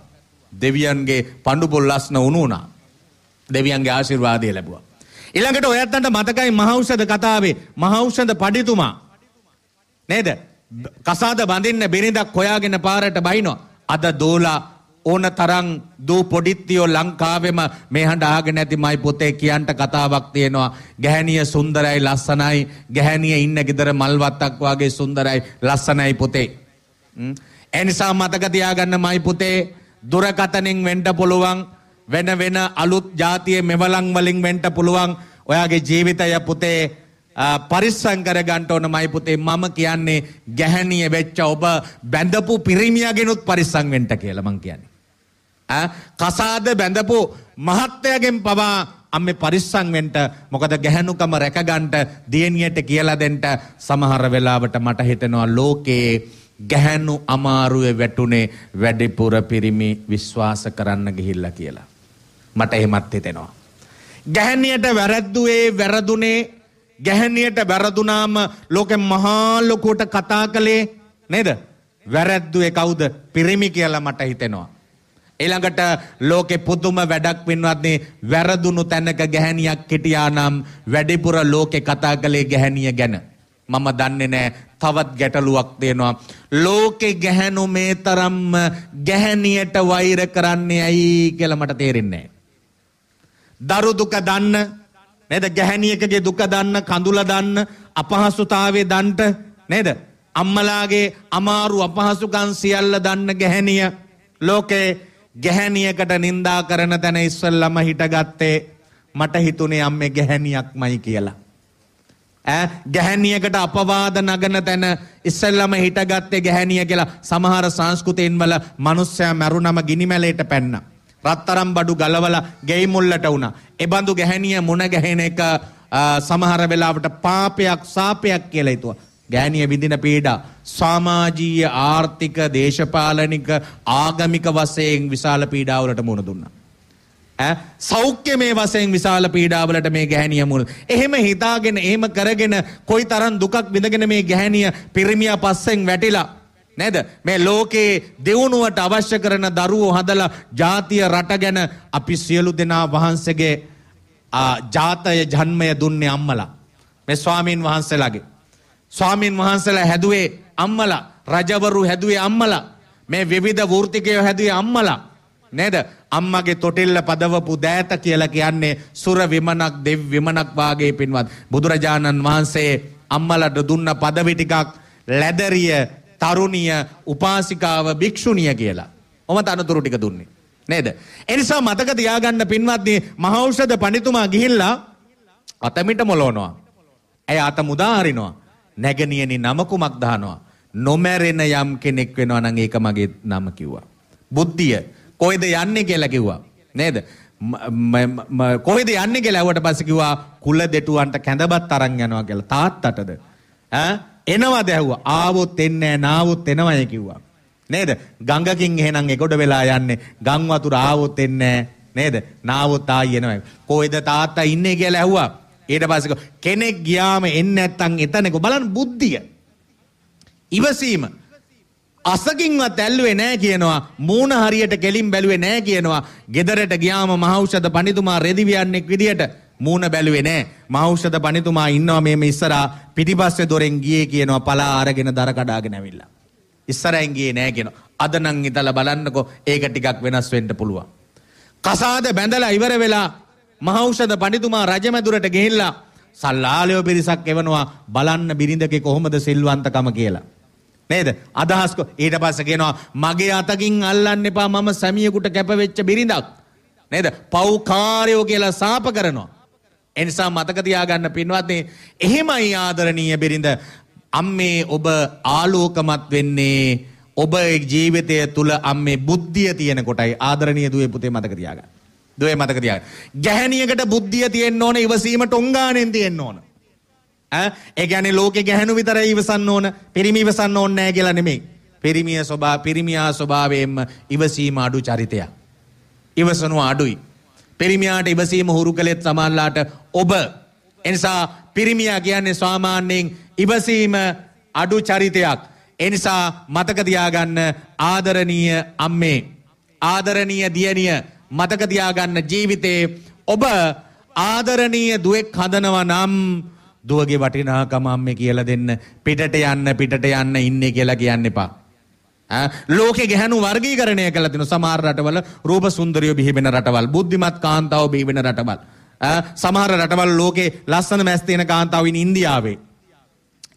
දෙවියන්ගේ පඬු පොල් ලස්න උණු වුණා. දෙවියන්ගේ ආශිර්වාදය ලැබුවා. ඊළඟට ඔයත්තන්ට මතකයි මහෞෂධ කතාවේ මහෞෂධ පඬිතුමා නේද? කසාද බඳින්න බිරිඳක් හොයාගෙන පාරට බහිනවා. අද දෝලා ඕන තරම් දූ පොඩිත්තියෝ ලංකාවෙම මේ හඬ අහගෙන ඇති මයි පොතේ කියන්ට කතාවක් තියෙනවා ගැහණිය සුන්දරයි ලස්සනයි ගැහණිය ඉන්න ගෙදර මල්වත්තක් වගේ සුන්දරයි ලස්සනයි පොතේ ඒ නිසා මතක තියාගන්න මයි පොතේ දුරකතනෙන් වෙන්න පුළුවන් වෙන වෙන අලුත් જાතියේ මෙවලන් වලින් වෙන්න පුළුවන් ඔයාගේ ජීවිතය පුතේ පරිස්සම් කරගන්න ඕන මයි පුතේ මම කියන්නේ ගැහණිය වෙච්ච ඔබ බැඳපු පිරිමියාගෙනුත් පරිස්සම් වෙන්න කියලා මං කියන්නේ කසාද බැඳපු මහත්තයගෙන් පවා අම්ම පරිස්සංවෙන්ට මොකද ගැහැනුකම රැකගන්ට දියණියට කියලා දෙන්න සමහර වෙලාවට මට හිතෙනවා ලෝකේ ගැහැණු අමාරුවේ වැටුනේ වැඩිපුර පිරිමි විශ්වාස කරන්න ගිහිල්ලා කියලා. මට එහෙමත් හිතෙනවා. ගැහැණියට වැරද්දුවේ වැරදුනේ ගැහැණියට වැරදුනාම ලෝකෙ මහා ලොකුවට කතා කළේ නේද? වැරද්දුවේ කවුද? පිරිමි කියලා මට හිතෙනවා. එළඟට ලෝකෙ පුදුම වැඩක් පින්වත්නි වැරදුණු තැනක ගැහැණියක් හිටියා නම් වැඩිපුර ලෝකෙ කතා කළේ ගැහැණිය ගැන. මම දන්නේ නෑ තවත් ගැටලුවක් තියෙනවා. ලෝකෙ ගැහැණු මේ තරම්ම ගැහැණියට වෛර කරන්නේ ඇයි කියලා මට තේරෙන්නේ නෑ. දරු දුක දන්න නේද ගැහැණියකගේ දුක දන්න කඳුල දන්න අපහසුතාවයේ දන්නට නේද අම්මලාගේ අමාරු අපහසුකම් සියල්ල දන්න ගැහැණිය ලෝකේ ගැහැණියකට නින්දා කරන තැන ඉස්සල්ලාම හිටගත්තේ මට හිතුනේ අම්මේ ගැහැණියක්මයි කියලා. ඈ ගැහැණියකට අපවාද නගන තැන ඉස්සල්ලාම හිටගත්තේ ගැහැණිය කියලා සමහර සංස්කෘතීන් වල මිනිස්සයා මරුණම ගිනි මැලයට පැන්නා. රත්තරම් බඩු ගලවලා ගෙයි මුල්ලට වුණා. ඒ බඳු ගැහැණිය මුණ ගැහෙන එක සමහර වෙලාවට පාපයක් සාපයක් කියලා හිතුවා. ගෑණිය විඳින පීඩා සමාජීය ආර්ථික දේශපාලනික ආගමික වශයෙන් විශාල පීඩාවලට මුහුණ දුන්නා. ඈ සෞඛ්‍යමය වශයෙන් විශාල පීඩාවලට මේ ගැහණිය මුල්. එහෙම හිතාගෙන එහෙම කරගෙන කොයිතරම් දුකක් විඳගෙන මේ ගැහණිය පිරිමියා පස්සෙන් වැටිලා නේද? මේ ලෝකේ දෙවුණුවට අවශ්‍ය කරන දරුවෝ හදලා ජාතිය රට ගැන අපි සියලු දෙනා වහන්සේගේ ජාතය ජන්මය දුන්නේ අම්මලා. මේ ස්වාමින් වහන්සේලාගේ ස්වාමින් වහන්සලා හැදුවේ අම්මලා රජවරු හැදුවේ අම්මලා මේ විවිධ වෘත්තිකයෝ හැදුවේ අම්මලා නේද අම්මගේ තොටිල්ල පදවපු දෑත කියලා කියන්නේ සුර විමනක් දෙව් විමනක් වාගේ පින්වත් බුදුරජාණන් වහන්සේ අම්මලට දුන්න පදවි ටිකක් ලැදරිය තරුණිය උපාසිකාව භික්ෂුණිය කියලා. ඔම තනතුරු ටික දුන්නේ. නේද? ඒ නිසා මතක තියාගන්න පින්වත්නි මහෞෂධ පඬිතුමා ගිහිල්ලා අතමිට මොලවනවා. ඇය අත මුදා හරිනවා. නැගණියනි නම කුමක් දානවා? නොමැරෙන යම් කෙනෙක් වෙනවා නම් ඒක මගේ නම කිව්වා. බුද්ධිය කොහෙද යන්නේ කියලා කිව්වා. නේද? කොහෙද යන්නේ කියලා ඇහුවට පස්සේ කිව්වා කුල දෙටුවන්ට කැඳබත් අරන් යනවා කියලා තාත්තටද ඈ එනවද ඇහුවා ආවොත් එන්නේ නාවොත් එනවයි කිව්වා නේද ගංගකින් එහෙනම් එකොඩ වෙලා යන්නේ ගම් වතුර ආවොත් එන්නේ නේද නාවොත් ආයි එනවයි කොහෙද තාත්තා ඉන්නේ කියලා ඇහුවා ඊට පස්සේ කෙනෙක් ගියාම එන්නේ නැත්තම් එතනක බලන්න බුද්ධිය. ඉවසීම. අසකින්වත් ඇල්ලුවේ නැහැ කියනවා. මූණ හරියට කෙලින් බැලුවේ නැහැ කියනවා. ගෙදරට ගියාම මහෞෂධ පඬිතුමා රෙදිවියන්ෙක් විදියට මූණ බැලුවේ නෑ මහෞෂධ පනිතුමා ඉන්නවා මේ ඉස්සරා පිටිපස්සේ දොරෙන් ගියේ කියනවා පලා අරගෙන දර කඩාගෙන ඇවිල්ලා. ඉස්සරහින් ගියේ නෑ කියනවා. අද නම් ඉඳලා බලන්නකෝ ඒක ටිකක් වෙනස් වෙන්න පුළුවන්. කසාද බැඳලා ඉවර වෙලා මහෞෂධ පඬිතුමා රජමැදුරට ගෙහිල්ලා සල්ලාලයෝ පිරිසක් එවනවා බලන්න බිරිඳකේ කොහොමද සිල්වන්තකම කියලා. නේද? අදහස් ඊට පස්සේ කියනවා මගේ අතකින් අල්ලන්න එපා මම සැමියෙකුට කැපවෙච්ච බිරිඳක්. නේද? පව්කාරයෝ කියලා සාප කරනවා. ඒ නිසා මතක තියාගන්න පින්වත්නි, එහෙමයි ආදරණීය බිරිඳ අම්මේ ඔබ ආලෝකමත් වෙන්නේ ඔබ ජීවිතය තුළ අම්මේ බුද්ධිය තියෙන කොටයි ආදරණීය දුවේ පුතේ මතක තියාගන්න. දුවේ මතක තියාගන්න. ගැහණියකට බුද්ධිය තියෙන්න ඕන ඉවසීම ටොංගානෙන් තියෙන්න ඕන. ඈ ඒ කියන්නේ ලෝකේ ගැහණු විතරයි ඉවසන්න ඕන. පිරිමි ඉවසන්න ඕනේ නැහැ කියලා නෙමෙයි. පිරිමිය ස්වභාව පිරිමියා ස්වභාවයෙන්ම ඉවසීම අඩු චරිතයක්. ඉවසනු අඩුයි. පිරිමියාට ඉවසීම හුරු කළෙත් සමහරලාට ඔබ. එනිසා පිරිමියා කියන්නේ සාමාන්‍යයෙන් ඉවසීම අඩු චරිතයක්. එනිසා මතක තියාගන්න ආදරණීය අම්මේ ආදරණීය දියණිය මතක තියාගන්න ජීවිතේ ඔබ ආදරණීය දුවෙක් හදනවා නම් දුවගේ වටිනාකම අම්මේ කියලා දෙන්න පිටට යන්න පිටට යන්න ඉන්නේ කියලා කියන්න එපා. ලෝක ගැහනු වර්ගීකරණය කළ තින සමහර රටවල රූප සුන්දරියෝ බිහිවෙන රටවල් බුද්ධිමත් කාන්තාව බිහිවෙන රටවල්. සමහර රටවල් ලෝකේ ලස්සන මැස්තියෙන කාන්තාවන් ඉන්දියාවේ.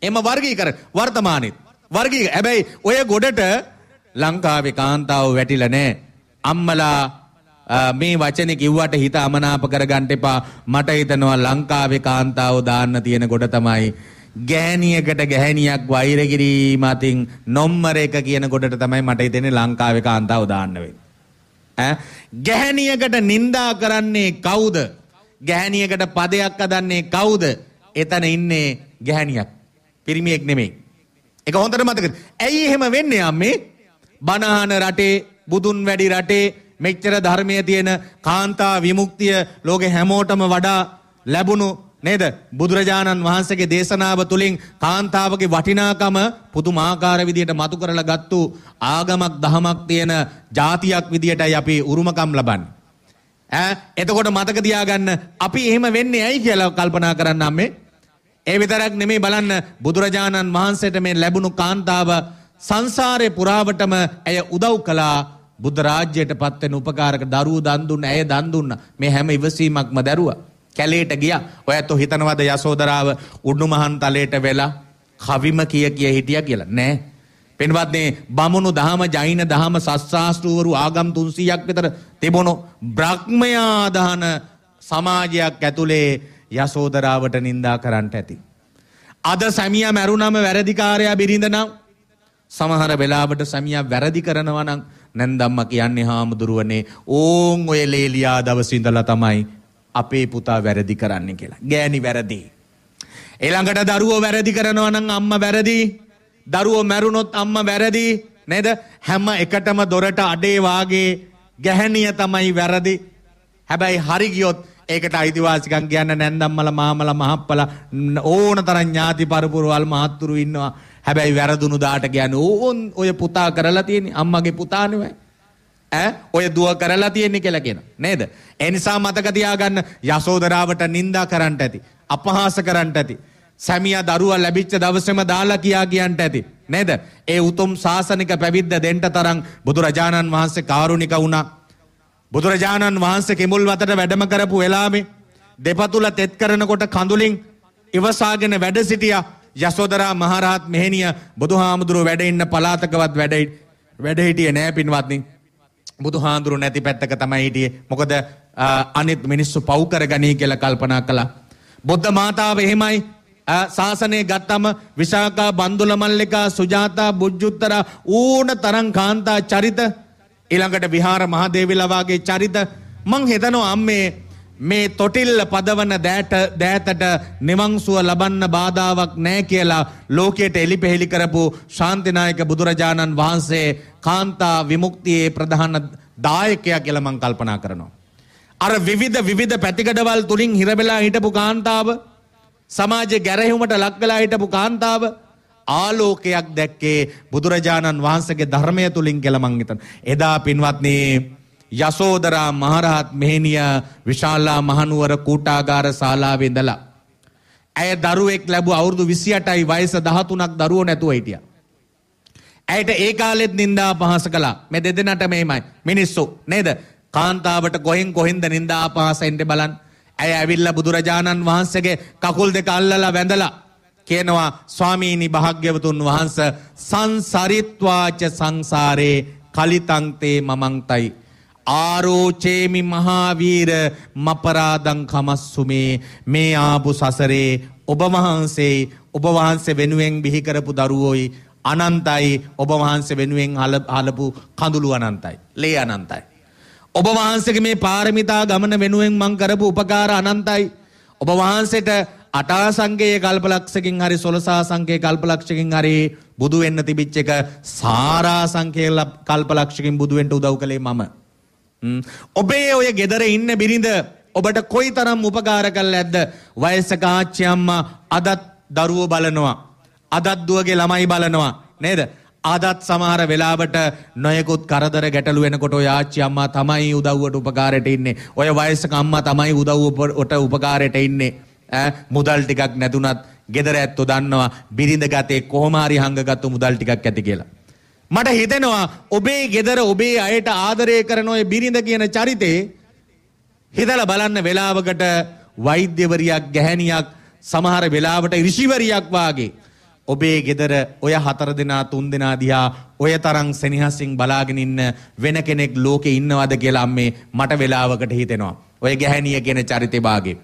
එම වර්ගීකර වර්තමානත් වර්ගී ඇබැයි ඔය ගොඩට ලංකාවේ කාන්තාව වැටිලනෑ අම්මලා මේ වචනේ කිව්වට හිත අමනාප කරගන්න එපා. මට හිතනවා ලංකාවේ කාන්තාවෝ දාන්න තියෙන ගොඩ තමයි ගෑණියකට ගැහැණියක් වෛර කිරීම අතින් නොම්මර එක කියන ගොඩට තමයි මට හිතෙන්නේ ලංකාවේ කාන්තාවෝ දාන්න වෙන්නේ. ඈ ගැහැණියකට නිඳා කරන්නේ කවුද? ගැහැණියකට පදයක් අදන්නේ කවුද? එතන ඉන්නේ ගැහැණියක්. පිරිමියෙක් නෙමෙයි. ඒක හොඳට මතක ඇයි එහෙම වෙන්නේ අම්මේ? බණහන රටේ බුදුන් වැඩි රටේ මෙච්චර ධර්මයේ තියෙන කාන්තා විමුක්තිය ලෝකේ හැමෝටම වඩා ලැබුණු නේද බුදුරජාණන් වහන්සේගේ දේශනාව තුළින් කාන්තාවගේ වටිනාකම පුදුමාකාර විදියට මතු කරලා ගත්තු ආගමක් දහමක් තියෙන જાතියක් විදියටයි අපි උරුමකම් ලබන්නේ ඈ එතකොට මතක තියාගන්න අපි එහෙම වෙන්නේ ඇයි කියලා කල්පනා කරන්න අම්මේ ඒ විතරක් නෙමෙයි බලන්න බුදුරජාණන් වහන්සේට මේ ලැබුණු කාන්තාව සංසාරේ පුරාවටම ඇය උදව් කළා බුද්ධ රාජ්‍යයට පත් වෙන උපකාරක දරුවෝ දන් දුන්න ඇය දන් දුන්න මේ හැම ඉවසීමක්ම දරුවා කැලේට ගියා ඔයත් හිතනවාද යසෝදරාව උඩුමහන් තලයට වෙලා කවිම කිය කිය හිටියා කියලා නෑ පින්වත්නි බමුණු දහම ජෛන දහම සස්ත්‍රාස්ත්‍රවරු ආගම් 300ක් විතර තිබුණු බ්‍රහ්මයා දහන සමාජයක් ඇතුලේ යසෝදරාවට නිඳා කරන්නට ඇති අද සැමියා මැරුණම වැරදිකාරයා බිරිඳ නම් සමහර වෙලාවට සැමියා වැරදි කරනවා නම් නැන්දම්ම කියන්නේ හාමුදුරුවනේ ඕන් ඔය ලේලියා දවසිඳලා තමයි අපේ පුතා වැරදි කරන්න කියලා. ගෑණි වැරදි. ඊළඟට දරුවෝ වැරදි කරනවා නම් අම්මා වැරදි. දරුවෝ මැරුණොත් අම්මා වැරදි. නේද? හැම එකටම දොරට අඩේ වාගේ ගැහණිය තමයි වැරදි. හැබැයි හරි ගියොත් ඒකට අයිතිවාසිකම් කියන්න නැන්දම්මල මාමල මහප්පල ඕන තරම් ඥාති පරපුරවල් මහත්තුරු ඉන්නවා. හැබැයි වැරදුණු දාට ගැන ඕන් ඔය පුතා කරලා තියෙන අම්මගේ පුතානව ඈ ඔය දුව කරලා තියෙන්නේ කියලා කියන නේද ඒ නිසා මතක තියාගන්න යසෝදරාවට නිඳා කරන්නට ඇති අපහාස කරන්නට ඇති සැමියා දරුවා ලැබිච්ච දවසේම දාලා කියා කියන්නට ඇති නේද ඒ උතුම් සාසනික පැවිද්ද දෙන්න තරම් බුදුරජාණන් වහන්සේ කාරුණික වුණා බුදුරජාණන් වහන්සේ කිඹුල් වතට වැඩම කරපු වෙලාවේ දෙපතුල තෙත් කරනකොට කඳුලින් ඉවසාගෙන වැඩ සිටියා යසෝදරා මහරහත් මෙහෙණිය බුදුහාමුදුරුව වැඩ ඉන්න පලාතකවත් වැඩ වැඩ හිටියේ නෑ පින්වත්නි. බුදුහාඳුරු නැති පැත්තක තමයි හිටියේ. මොකද අනිත් මිනිස්සු පව් කරගනී කියලා කල්පනා කළා. බුද්ධ මාතාව එහෙමයි ශාසනය ගත්තම විශාකා බන්දුල මල්ලිකා සුජාතා බුද්ධුත්තර ඌන තරම් කාන්තා චරිත ඊළඟට විහාර මහදේවිලා වාගේ චරිත මං හිතනවා අම්මේ මේ තොටිල්ල පදවන දෑට දෑතට නිවංසුව ලබන්න බාධාවක් නෑ කියලා ලෝකයට එලිපෙහෙලි කරපු ශාන්තිනායක බුදුරජාණන් වහන්සේ කාන්තා විමුක්තියේ ප්‍රධාන දායකයා කියලා මං කල්පනා කරනවා. අර විවිධ විවිධ පැතිකඩවල් තුලින් හිරබෙලා හිටපු කාන්තාව සමාජයේ ගැරහීමට ලක් වෙලා හිටපු කාන්තාව ආලෝකයක් දැක්කේ බුදුරජාණන් වහන්සේගේ ධර්මය තුලින් කියලා මං හිතන. එදා පින්වත්නි යසෝදරා මහරහත් මෙහෙණිය විශාලා මහනුවර කූටාගාර ශාලාවේ ඉඳලා ඇය දරුවෙක් ලැබුව අවුරුදු 28යි වයස 13ක් දරුවෝ නැතුව හිටියා. ඇයට ඒ කාලෙත් නින්දා අපහාස කළා. මේ දෙදෙනාට මේමයි. මිනිස්සු නේද? කාන්තාවට කොහෙන් කොහෙන්ද නින්දා අපහාස එන්නේ බලන්න. ඇය ඇවිල්ලා බුදුරජාණන් වහන්සේගේ කකුල් දෙක අල්ලලා වැඳලා කියනවා ස්වාමීනි භාග්‍යවතුන් වහන්ස සංසරිත්වාච සංසාරේ කලිතං තේ මමන්තයි ආරෝචේමි මහාවීර මපරාදං කමස්සුමේ මේ ආපු සසරේ ඔබ වහන්සේ ඔබ වහන්සේ වෙනුවෙන් බිහි කරපු දරුවෝයි අනන්තයි ඔබ වහන්සේ වෙනුවෙන් හලපු කඳුළු අනන්තයි ලේ අනන්තයි ඔබ වහන්සේගේ මේ පාරමිතා ගමන වෙනුවෙන් මං කරපු උපකාර අනන්තයි ඔබ වහන්සේට අටා සංගයේ කල්පලක්ෂකින් හරි සොලසා සංකයේ කල්පලක්ෂකින් හරි බුදු වෙන්න තිබිච්ච එක සාරා සංකයේ කල්පලක්ෂකින් බුදු වෙන්න උදව් කළේ මම ඔබේ ඔය ගෙදර ඉන්න බිරිඳ ඔබට කොයි තරම් උපකාර කළ ඇද්ද වයසක ආච්චි අම්මා අදත් දරුවෝ බලනවා අදත් දුවගේ ළමයි බලනවා නේද අදත් සමහර වෙලාවට නොයෙකුත් කරදර ගැටලු වෙනකොට ඔය ආච්චි අම්මා තමයි උදව්වට උපකාරයට ඉන්නේ ඔය වයසක අම්මා තමයි උදව්වට උපකාරයට ඉන්නේ මුදල් ටිකක් නැතුණත් ගෙදර ඇත්තෝ දන්නවා බිරිඳ ගතේ කොහොම හරි හංගගත්තු මුදල් ටිකක් ඇති කියලා මට හිතෙනවා ඔබේ ගෙදර ඔබේ අයට ආදරය කරන ඔය බිරිඳ කියන චරිතේ හිතලා බලන්න වෙලාවකට වෛද්‍යවරියක් ගැහැණියක් සමහර වෙලාවට ඍෂිවරියක් වාගේ ඔබේ ගෙදර ඔය හතර දෙනා තුන් දෙනා දිහා ඔය තරම් සෙනෙහසින් බලාගෙන ඉන්න වෙන කෙනෙක් ලෝකේ ඉන්නවද කියලා අම්මේ මට වෙලාවකට හිතෙනවා. ඔය ගැහැණිය කියන චරිතේ වාගේ.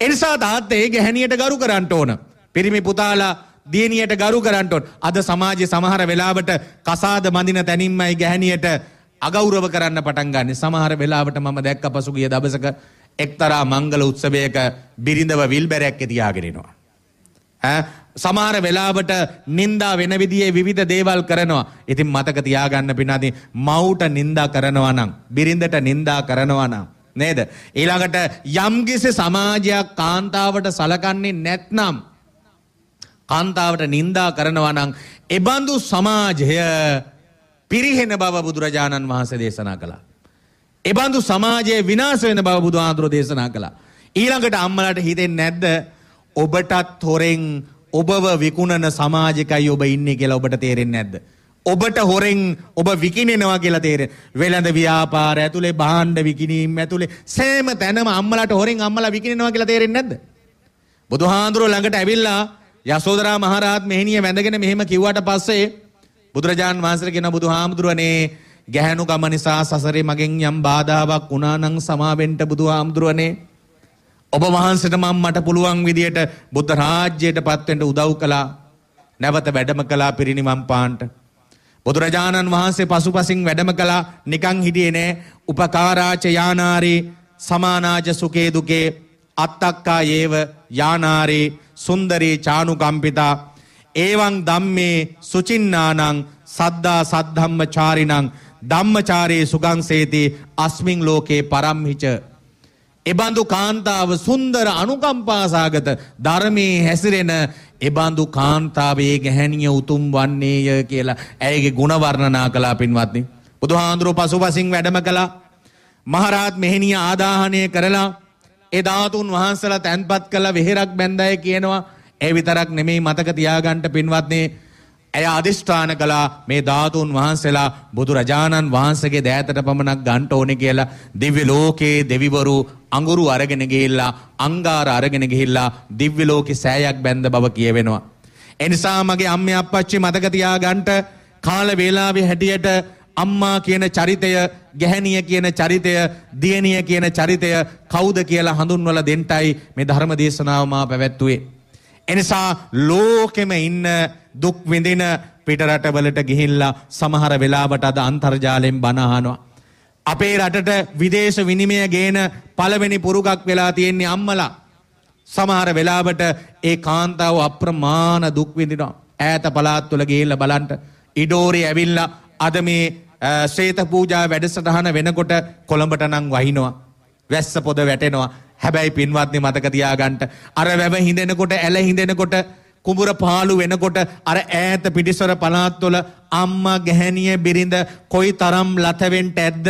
එනිසා තාත්තේ ගැහැණියට ගරු කරන්න ඕන. පිරිමි පුතාලා දියණියට ගරු කරන්න ඕන. අද සමාජයේ සමහර වෙලාවට කසාද බඳින තැනින්මයි ගැහණියට අගෞරව කරන්න පටන් ගන්න. සමහර වෙලාවට මම දැක්ක පසුගිය දවසක එක්තරා මංගල උත්සවයක බිරිඳව විල්බැරයක් තියාගෙන ඉනවා. ඈ සමහර වෙලාවට නින්දා වෙන විදිහේ විවිධ දේවල් කරනවා. ඉතින් මතක තියාගන්න පිනාදී මව්ට නින්දා කරනවා නම් බිරිඳට නින්දා කරනවා නම් නේද? ඊළඟට යම්කිසි සමාජයක් කාන්තාවට සලකන්නේ නැත්නම් කාන්තාවට නින්දා කරනවා නම් එබඳු සමාජය පිරිහෙන බව බුදුරජාණන් වහන්සේ දේශනා කළා. එබඳු සමාජයේ විනාශ වෙන බව බුදුහාඳුර දේශනා කළා. ඊළඟට අම්මලාට හිතෙන්නේ නැද්ද ඔබටත් හොරෙන් ඔබව විකුණන සමාජිකයි ඔබ ඉන්නේ කියලා ඔබට තේරෙන්නේ නැද්ද? ඔබට හොරෙන් ඔබ විකිනෙනවා කියලා තේරෙන. වෙළඳ ව්‍යාපාර ඇතුලේ භාණ්ඩ විකිනීම් ඇතුලේ සෑම තැනම අම්මලාට හොරෙන් අම්මලා විකිනෙනවා කියලා තේරෙන්නේ නැද්ද? බුදුහාඳුරෝ ළඟට ඇවිල්ලා යසෝදරා මහරහත් මෙහෙණිය වැඳගෙන මෙහෙම කිව්වට පස්සේ බුදුරජාන් වහන්සේ කියන බුදුහාමුදුරනේ ගැහැණු ගම නිසා සසරේ මගෙන් යම් බාධාවක් වුණා නම් සමාවෙන්න බුදුහාමුදුරනේ ඔබ වහන්සේට මම මට පුළුවන් විදියට බුද්ධ රාජ්‍යයටපත් වෙන්න උදව් කළා නැවත වැඩම කළා පිරිණිවන් පාන්ට බුදුරජාණන් වහන්සේ පසුපසින් වැඩම කළා නිකන් හිටියේ නෑ උපකාරාච යානාරේ සමානාජ සුකේ දුකේ අත්තක්කා ඒව යානාරේ සුන්දරී චානුකම්පිතා ඒවං ධම්මේ සුචින්නානං සද්දා සද්ධම්මචාරිණං ධම්මචාරයේ සුගංසේති අස්මින් ලෝකේ පරම්හිච එබඳු කාන්තාව සුන්දර අනුකම්පාසාගත ධර්මයේ හැසිරෙන එබඳු කාන්තාවේ ගැහැණිය උතුම් වන්නේය කියලා ඇයගේ ගුණ වර්ණනා කළා පින්වත්නි. බුදුහාඳුරෝ පසුපසින් වැඩම කළා. මහරහත් මෙහෙණිය ආදාහණය කරලා ඒ ධාතුන් වහන්සලා තැන්පත් කළා වෙහෙරක් බැන්දාය කියනවා. ඒ විතරක් නෙමෙයි මතක තියාගන්න පින්වත්නි. ඇය අදිෂ්ඨාන කළා මේ ධාතුන් වහන්සලා බුදුරජාණන් වහන්සේගේ දෑතට පමණක් ගන්න ඕනේ කියලා දිව්‍ය ලෝකයේ දෙවිවරු අඟුරු අරගෙන ගිහිල්ලා අංගාර අරගෙන ගිහිල්ලා දිව්‍ය ලෝකේ සෑයක් බැඳ බව කියවෙනවා. එනිසා මගේ අම්මේ අප්පච්චි මතක තියාගන්න කාල වේලාවේ හැටියට අම්මා කියන චරිතය, ගැහණිය කියන චරිතය, දියණිය කියන චරිතය කවුද කියලා හඳුන්වලා දෙන්නයි මේ ධර්ම දේශනාව මා පැවැත්වුවේ. එනිසා ලෝකෙම ඉන්න දුක් විඳින පිටරටවලට ගිහිල්ලා සමහර වෙලාවට අද අන්තර්ජාලයෙන් බණ අහනවා. අපේ රටට විදේශ විනිමය ගේන පළවෙනි පුරුකක් වෙලා තියෙන්නේ අම්මලා. සමහර වෙලාවට ඒ කාන්තාව අප්‍රමාණ දුක් විඳිනවා. ඈත පළාත්වල ගිහිල්ලා බලන්න ඉඩෝරේ ඇවිල්ලා අද මේ ශ්‍රේත පූජා වැඩසටහන වෙනකොට කොළඹට නම් වහිනවා. වැස්ස පොද වැටෙනවා. හැබැයි පින්වත්නි මතක තියාගන්න අර වැව හිඳෙනකොට ඇල හිඳෙනකොට කුඹුර පාළු වෙනකොට අර ඈත පිටිසොර පළාත්වල අම්මා ගැහණිය බිරිඳ කොයි තරම් ලතවෙන්ට ඇද්ද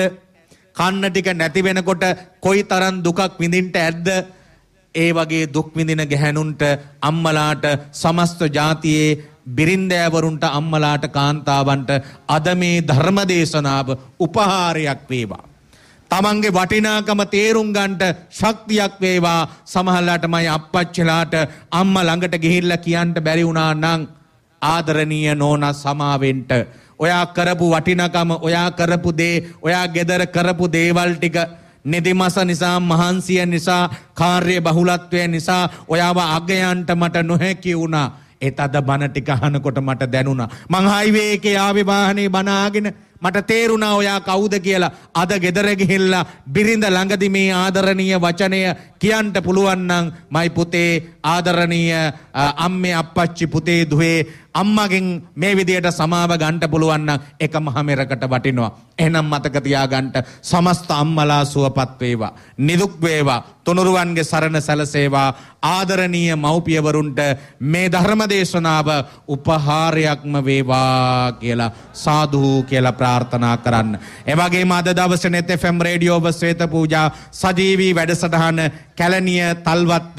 කන්න ටික නැති වෙනකොට කොයි තරම් දුකක් විඳින්නට ඇද්ද ඒ වගේ දුක් විඳින ගැහණුන්ට අම්මලාට සමස්ත ජාතියේ බිරින්දෑවරුන්ට අම්මලාට කාන්තාවන්ට අද මේ ධර්ම දේශනාව උපහාරයක් වේවා. තමන්ගේ වටිනාකම තේරුම් ගන්නට ශක්තියක් වේවා සමහරලාටමයි අප්පච්චලාට අම්මා ළඟට ගිහිල්ලා කියන්න බැරි වුණා නම් ආදරණීය නෝනා සමාවෙන්ට ඔයා කරපු වටිනකම ඔයා කරපු දේ ඔයා gedara කරපු දේවල් ටික නිදිමස නිසා මහන්සිය නිසා කාර්ය බහුලත්වය නිසා ඔයාව අගයන්ට මට නොහැකි වුණා ඒත් අද බණ ටික අහනකොට මට දැනුණා. මං හයිවේ එකේ ආවේ වාහනේ බනාගෙන මට තේරුණා ඔයා කවුද කියලා. අද ගෙදර ගිහිල්ලා බිරිඳ ළඟදි මේ ආදරණීය වචනය කියන්න පුළුවන් නම් මයි පුතේ ආදරණීය අම්මේ අප්පච්චි පුතේ දුවේ අම්මගෙන් මේ විදියට සමාව ගන්න පුළුවන් නම් එක මහමෙරකට වටිනවා. එහෙනම් මතක තියාගන්න සමස්ත අම්මලා සුවපත් වේවා. නිදුක් වේවා. තුනුරුවන්ගේ සරණ සැලසේවා. ආදරණීය මව්පියවරුන්ට මේ ධර්ම දේශනාව උපහාරයක්ම වේවා කියලා සාදු කියලා ප්‍රාර්ථනා කරන්න. ඒ වගේම අද දවසේ net FM රේඩියෝව ශ්‍රේත පූජා සජීවී වැඩසටහන කැලණිය තල්වත්ත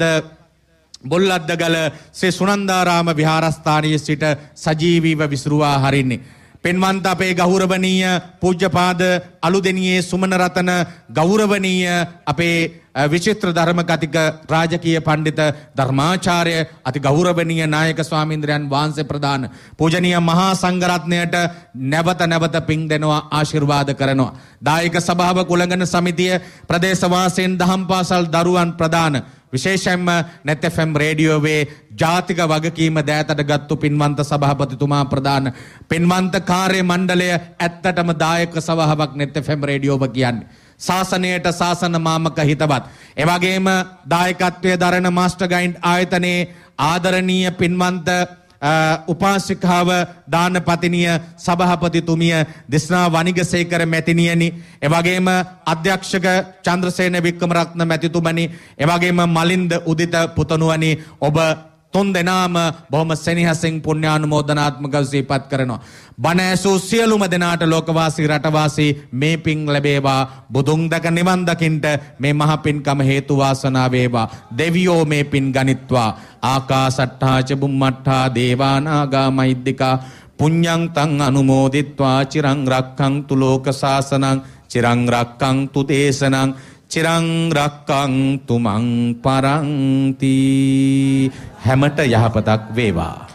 බොල්ලද්දගල සේ සුනන්දාරාම විහාරස්ථානයේ සිට සජීවීව විසුරුවා හරින්නේ. පෙන්වන්ත අපේ ගෞරවනීය පූජ්‍යපාද අලුදෙනියේ සුමන රතන ගෞරවනීය අපේ විචිත්‍ර ධර්ම කතික රාජකීය පණ්ඩිත ධර්මාචාර්ය අති ගෞරවනීය නායක ස්වාමීන්ද්‍රයන් වහන්සේ ප්‍රදාන පූජනීය මහා සංඝරත්නයට නැවත නැවත පිං දෙනවා ආශිර්වාද කරනවා දායක සභාව කුලගන සමිතිය ප්‍රදේශවාසීන් දහම් පාසල් දරුවන් ප්‍රදාන විශේෂයෙන්ම නැතැෆම් රේඩියෝවේ ජාතික වගකීම දෑතට ගත්තු පින්වන්ත සභහපතිතුමා ප්‍රධාන පින්වන්ත කාර්ය මණ්ඩලය ඇත්තටම දායක සවහවක් නැතැෆම් රේඩියෝව කියන්න. ශාසනයට ශාසන මාමක හිතවත්. එවගේම දායකත්වය දරණ මාස්ටගයින්් ආයතනයේ ආදරණීය පින්වන්ත උපාසිකාව දානපතිනිය සභාපතිතුමිය දිස්නා වනිගසේකර මැතිනියනි එවැගේම අධ්‍යක්ෂක චන්ද්‍රසේන වික්‍රමරත්න මැතිතුමනි එවැගේම මලින්ද උදිත පුතණුවනි ඔබ තුන් දෙනාම බොහොම සෙනෙහසින් පුණ්‍යානුමෝදනාත්මක සිහිපත් කරනවා. බණ ඇසූ සියලුම දෙනාට ලෝකවාසී රටවාසී මේ පිං ලැබේවා. බුදුන් දක නිවන් දකින්ට මේ මහ පින්කම හේතු වාසනා වේවා. දෙවියෝ මේ පින් ගනිත්වා. ආකාසට්ටා ච බුම්මට්ටා දේවා නාග මෛද්దికා පුඤ්ඤං තං අනුමෝදිත්වා චිරං රක්ඛන්තු ලෝක සාසනං චිරං රක්ඛන්තු දේශනං චිරං රක්කං තුමන් පරන්ති හැමට යහපතක් වේවා